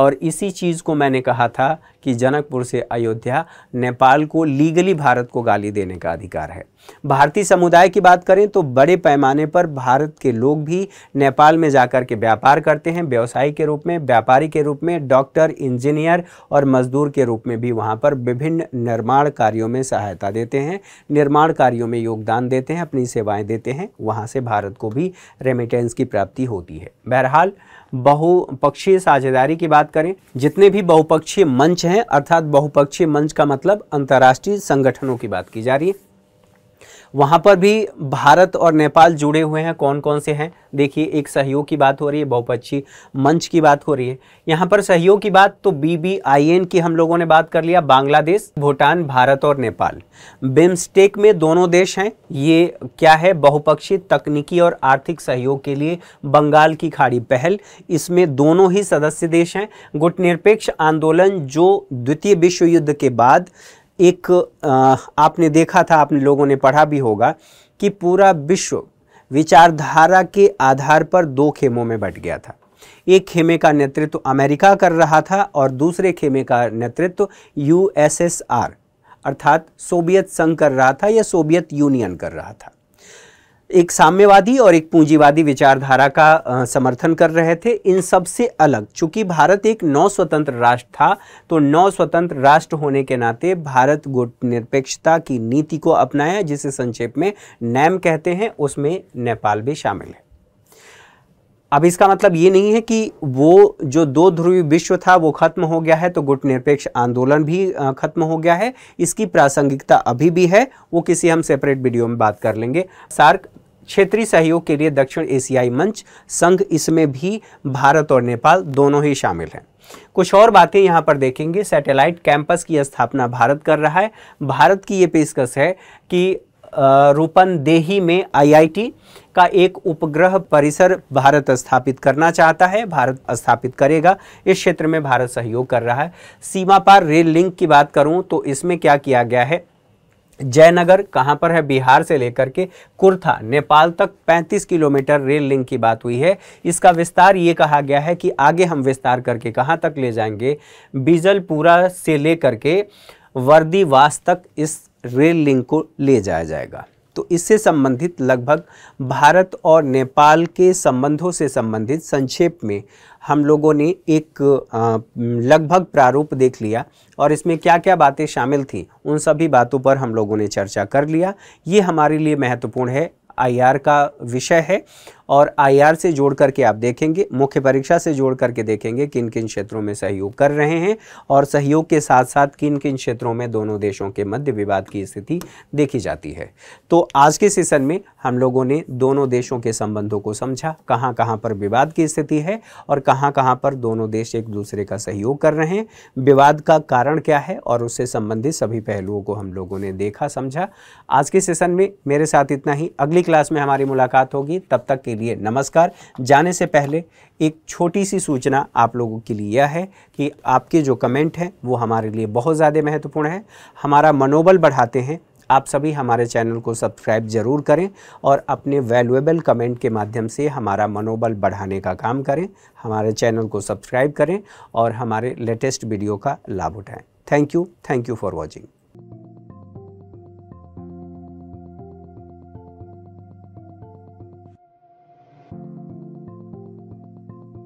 और इसी चीज़ को मैंने कहा था कि जनकपुर से अयोध्या नेपाल को लीगली भारत को गाली देने का अधिकार है भारतीय समुदाय की बात करें तो बड़े पैमाने पर भारत के लोग भी नेपाल में जाकर के व्यापार करते हैं व्यवसायी के रूप में व्यापारी के रूप में डॉक्टर इंजीनियर और मजदूर के रूप में भी वहाँ पर विभिन्न निर्माण कार्यों में सहायता देते हैं निर्माण कार्यों में योगदान देते हैं अपनी सेवाएँ देते हैं वहाँ से भारत को भी रेमिटेंस की प्राप्ति होती है बहरहाल बहुपक्षीय साझेदारी की बात करें जितने भी बहुपक्षीय मंच हैं अर्थात बहुपक्षीय मंच का मतलब अंतर्राष्ट्रीय संगठनों की बात की जा रही है वहाँ पर भी भारत और नेपाल जुड़े हुए हैं कौन कौन से हैं देखिए एक सहयोग की बात हो रही है बहुपक्षीय मंच की बात हो रही है यहाँ पर सहयोग की बात तो बीबीआईएन की हम लोगों ने बात कर लिया बांग्लादेश भूटान भारत और नेपाल बिम्स्टेक में दोनों देश हैं ये क्या है बहुपक्षीय तकनीकी और आर्थिक सहयोग के लिए बंगाल की खाड़ी पहल इसमें दोनों ही सदस्य देश हैं गुटनिरपेक्ष आंदोलन जो द्वितीय विश्व युद्ध के बाद एक आपने देखा था आपने लोगों ने पढ़ा भी होगा कि पूरा विश्व विचारधारा के आधार पर दो खेमों में बट गया था एक खेमे का नेतृत्व अमेरिका कर रहा था और दूसरे खेमे का नेतृत्व यूएसएसआर अर्थात सोवियत संघ कर रहा था या सोवियत यूनियन कर रहा था एक साम्यवादी और एक पूंजीवादी विचारधारा का समर्थन कर रहे थे इन सब से अलग चूंकि भारत एक नौ स्वतंत्र राष्ट्र था तो नौ स्वतंत्र राष्ट्र होने के नाते भारत गुट निरपेक्षता की नीति को अपनाया जिसे संक्षेप में नैम कहते हैं उसमें नेपाल भी शामिल है अब इसका मतलब ये नहीं है कि वो जो दो ध्रुवी विश्व था वो खत्म हो गया है तो गुट निरपेक्ष आंदोलन भी खत्म हो गया है इसकी प्रासंगिकता अभी भी है वो किसी हम सेपरेट वीडियो में बात कर लेंगे सार्क क्षेत्रीय सहयोग के लिए दक्षिण एशियाई मंच संघ इसमें भी भारत और नेपाल दोनों ही शामिल हैं कुछ और बातें यहाँ पर देखेंगे सैटेलाइट कैंपस की स्थापना भारत कर रहा है भारत की ये पेशकश है कि रूपनदेही में आईआईटी का एक उपग्रह परिसर भारत स्थापित करना चाहता है भारत स्थापित करेगा इस क्षेत्र में भारत सहयोग कर रहा है सीमा पार रेल लिंक की बात करूं तो इसमें क्या किया गया है जयनगर कहाँ पर है बिहार से लेकर के कुर्था नेपाल तक 35 किलोमीटर रेल लिंक की बात हुई है इसका विस्तार ये कहा गया है कि आगे हम विस्तार करके कहाँ तक ले जाएंगे बीजलपुरा से लेकर के वर्दीवास तक इस रेल लिंक को ले जाया जाएगा तो इससे संबंधित लगभग भारत और नेपाल के संबंधों से संबंधित संक्षेप में हम लोगों ने एक लगभग प्रारूप देख लिया और इसमें क्या क्या बातें शामिल थी उन सभी बातों पर हम लोगों ने चर्चा कर लिया ये हमारे लिए महत्वपूर्ण है आईआर का विषय है और आईआर से जोड़ करके आप देखेंगे मुख्य परीक्षा से जोड़ करके देखेंगे किन किन क्षेत्रों में सहयोग कर रहे हैं और सहयोग के साथ साथ किन किन क्षेत्रों में दोनों देशों के मध्य विवाद की स्थिति देखी जाती है तो आज के सेशन में हम लोगों ने दोनों देशों के संबंधों को समझा कहाँ कहाँ पर विवाद की स्थिति है और कहाँ कहाँ पर दोनों देश एक दूसरे का सहयोग कर रहे हैं विवाद का कारण क्या है और उससे संबंधित सभी पहलुओं को हम लोगों ने देखा समझा आज के सेशन में मेरे साथ इतना ही अगली क्लास में हमारी मुलाकात होगी तब तक के लिए लिए नमस्कार जाने से पहले एक छोटी सी सूचना आप लोगों के लिए यह है कि आपके जो कमेंट हैं वो हमारे लिए बहुत ज़्यादा महत्वपूर्ण है हमारा मनोबल बढ़ाते हैं आप सभी हमारे चैनल को सब्सक्राइब ज़रूर करें और अपने वैल्यूएबल कमेंट के माध्यम से हमारा मनोबल बढ़ाने का काम करें हमारे चैनल को सब्सक्राइब करें और हमारे लेटेस्ट वीडियो का लाभ उठाएं thank you thank you for watching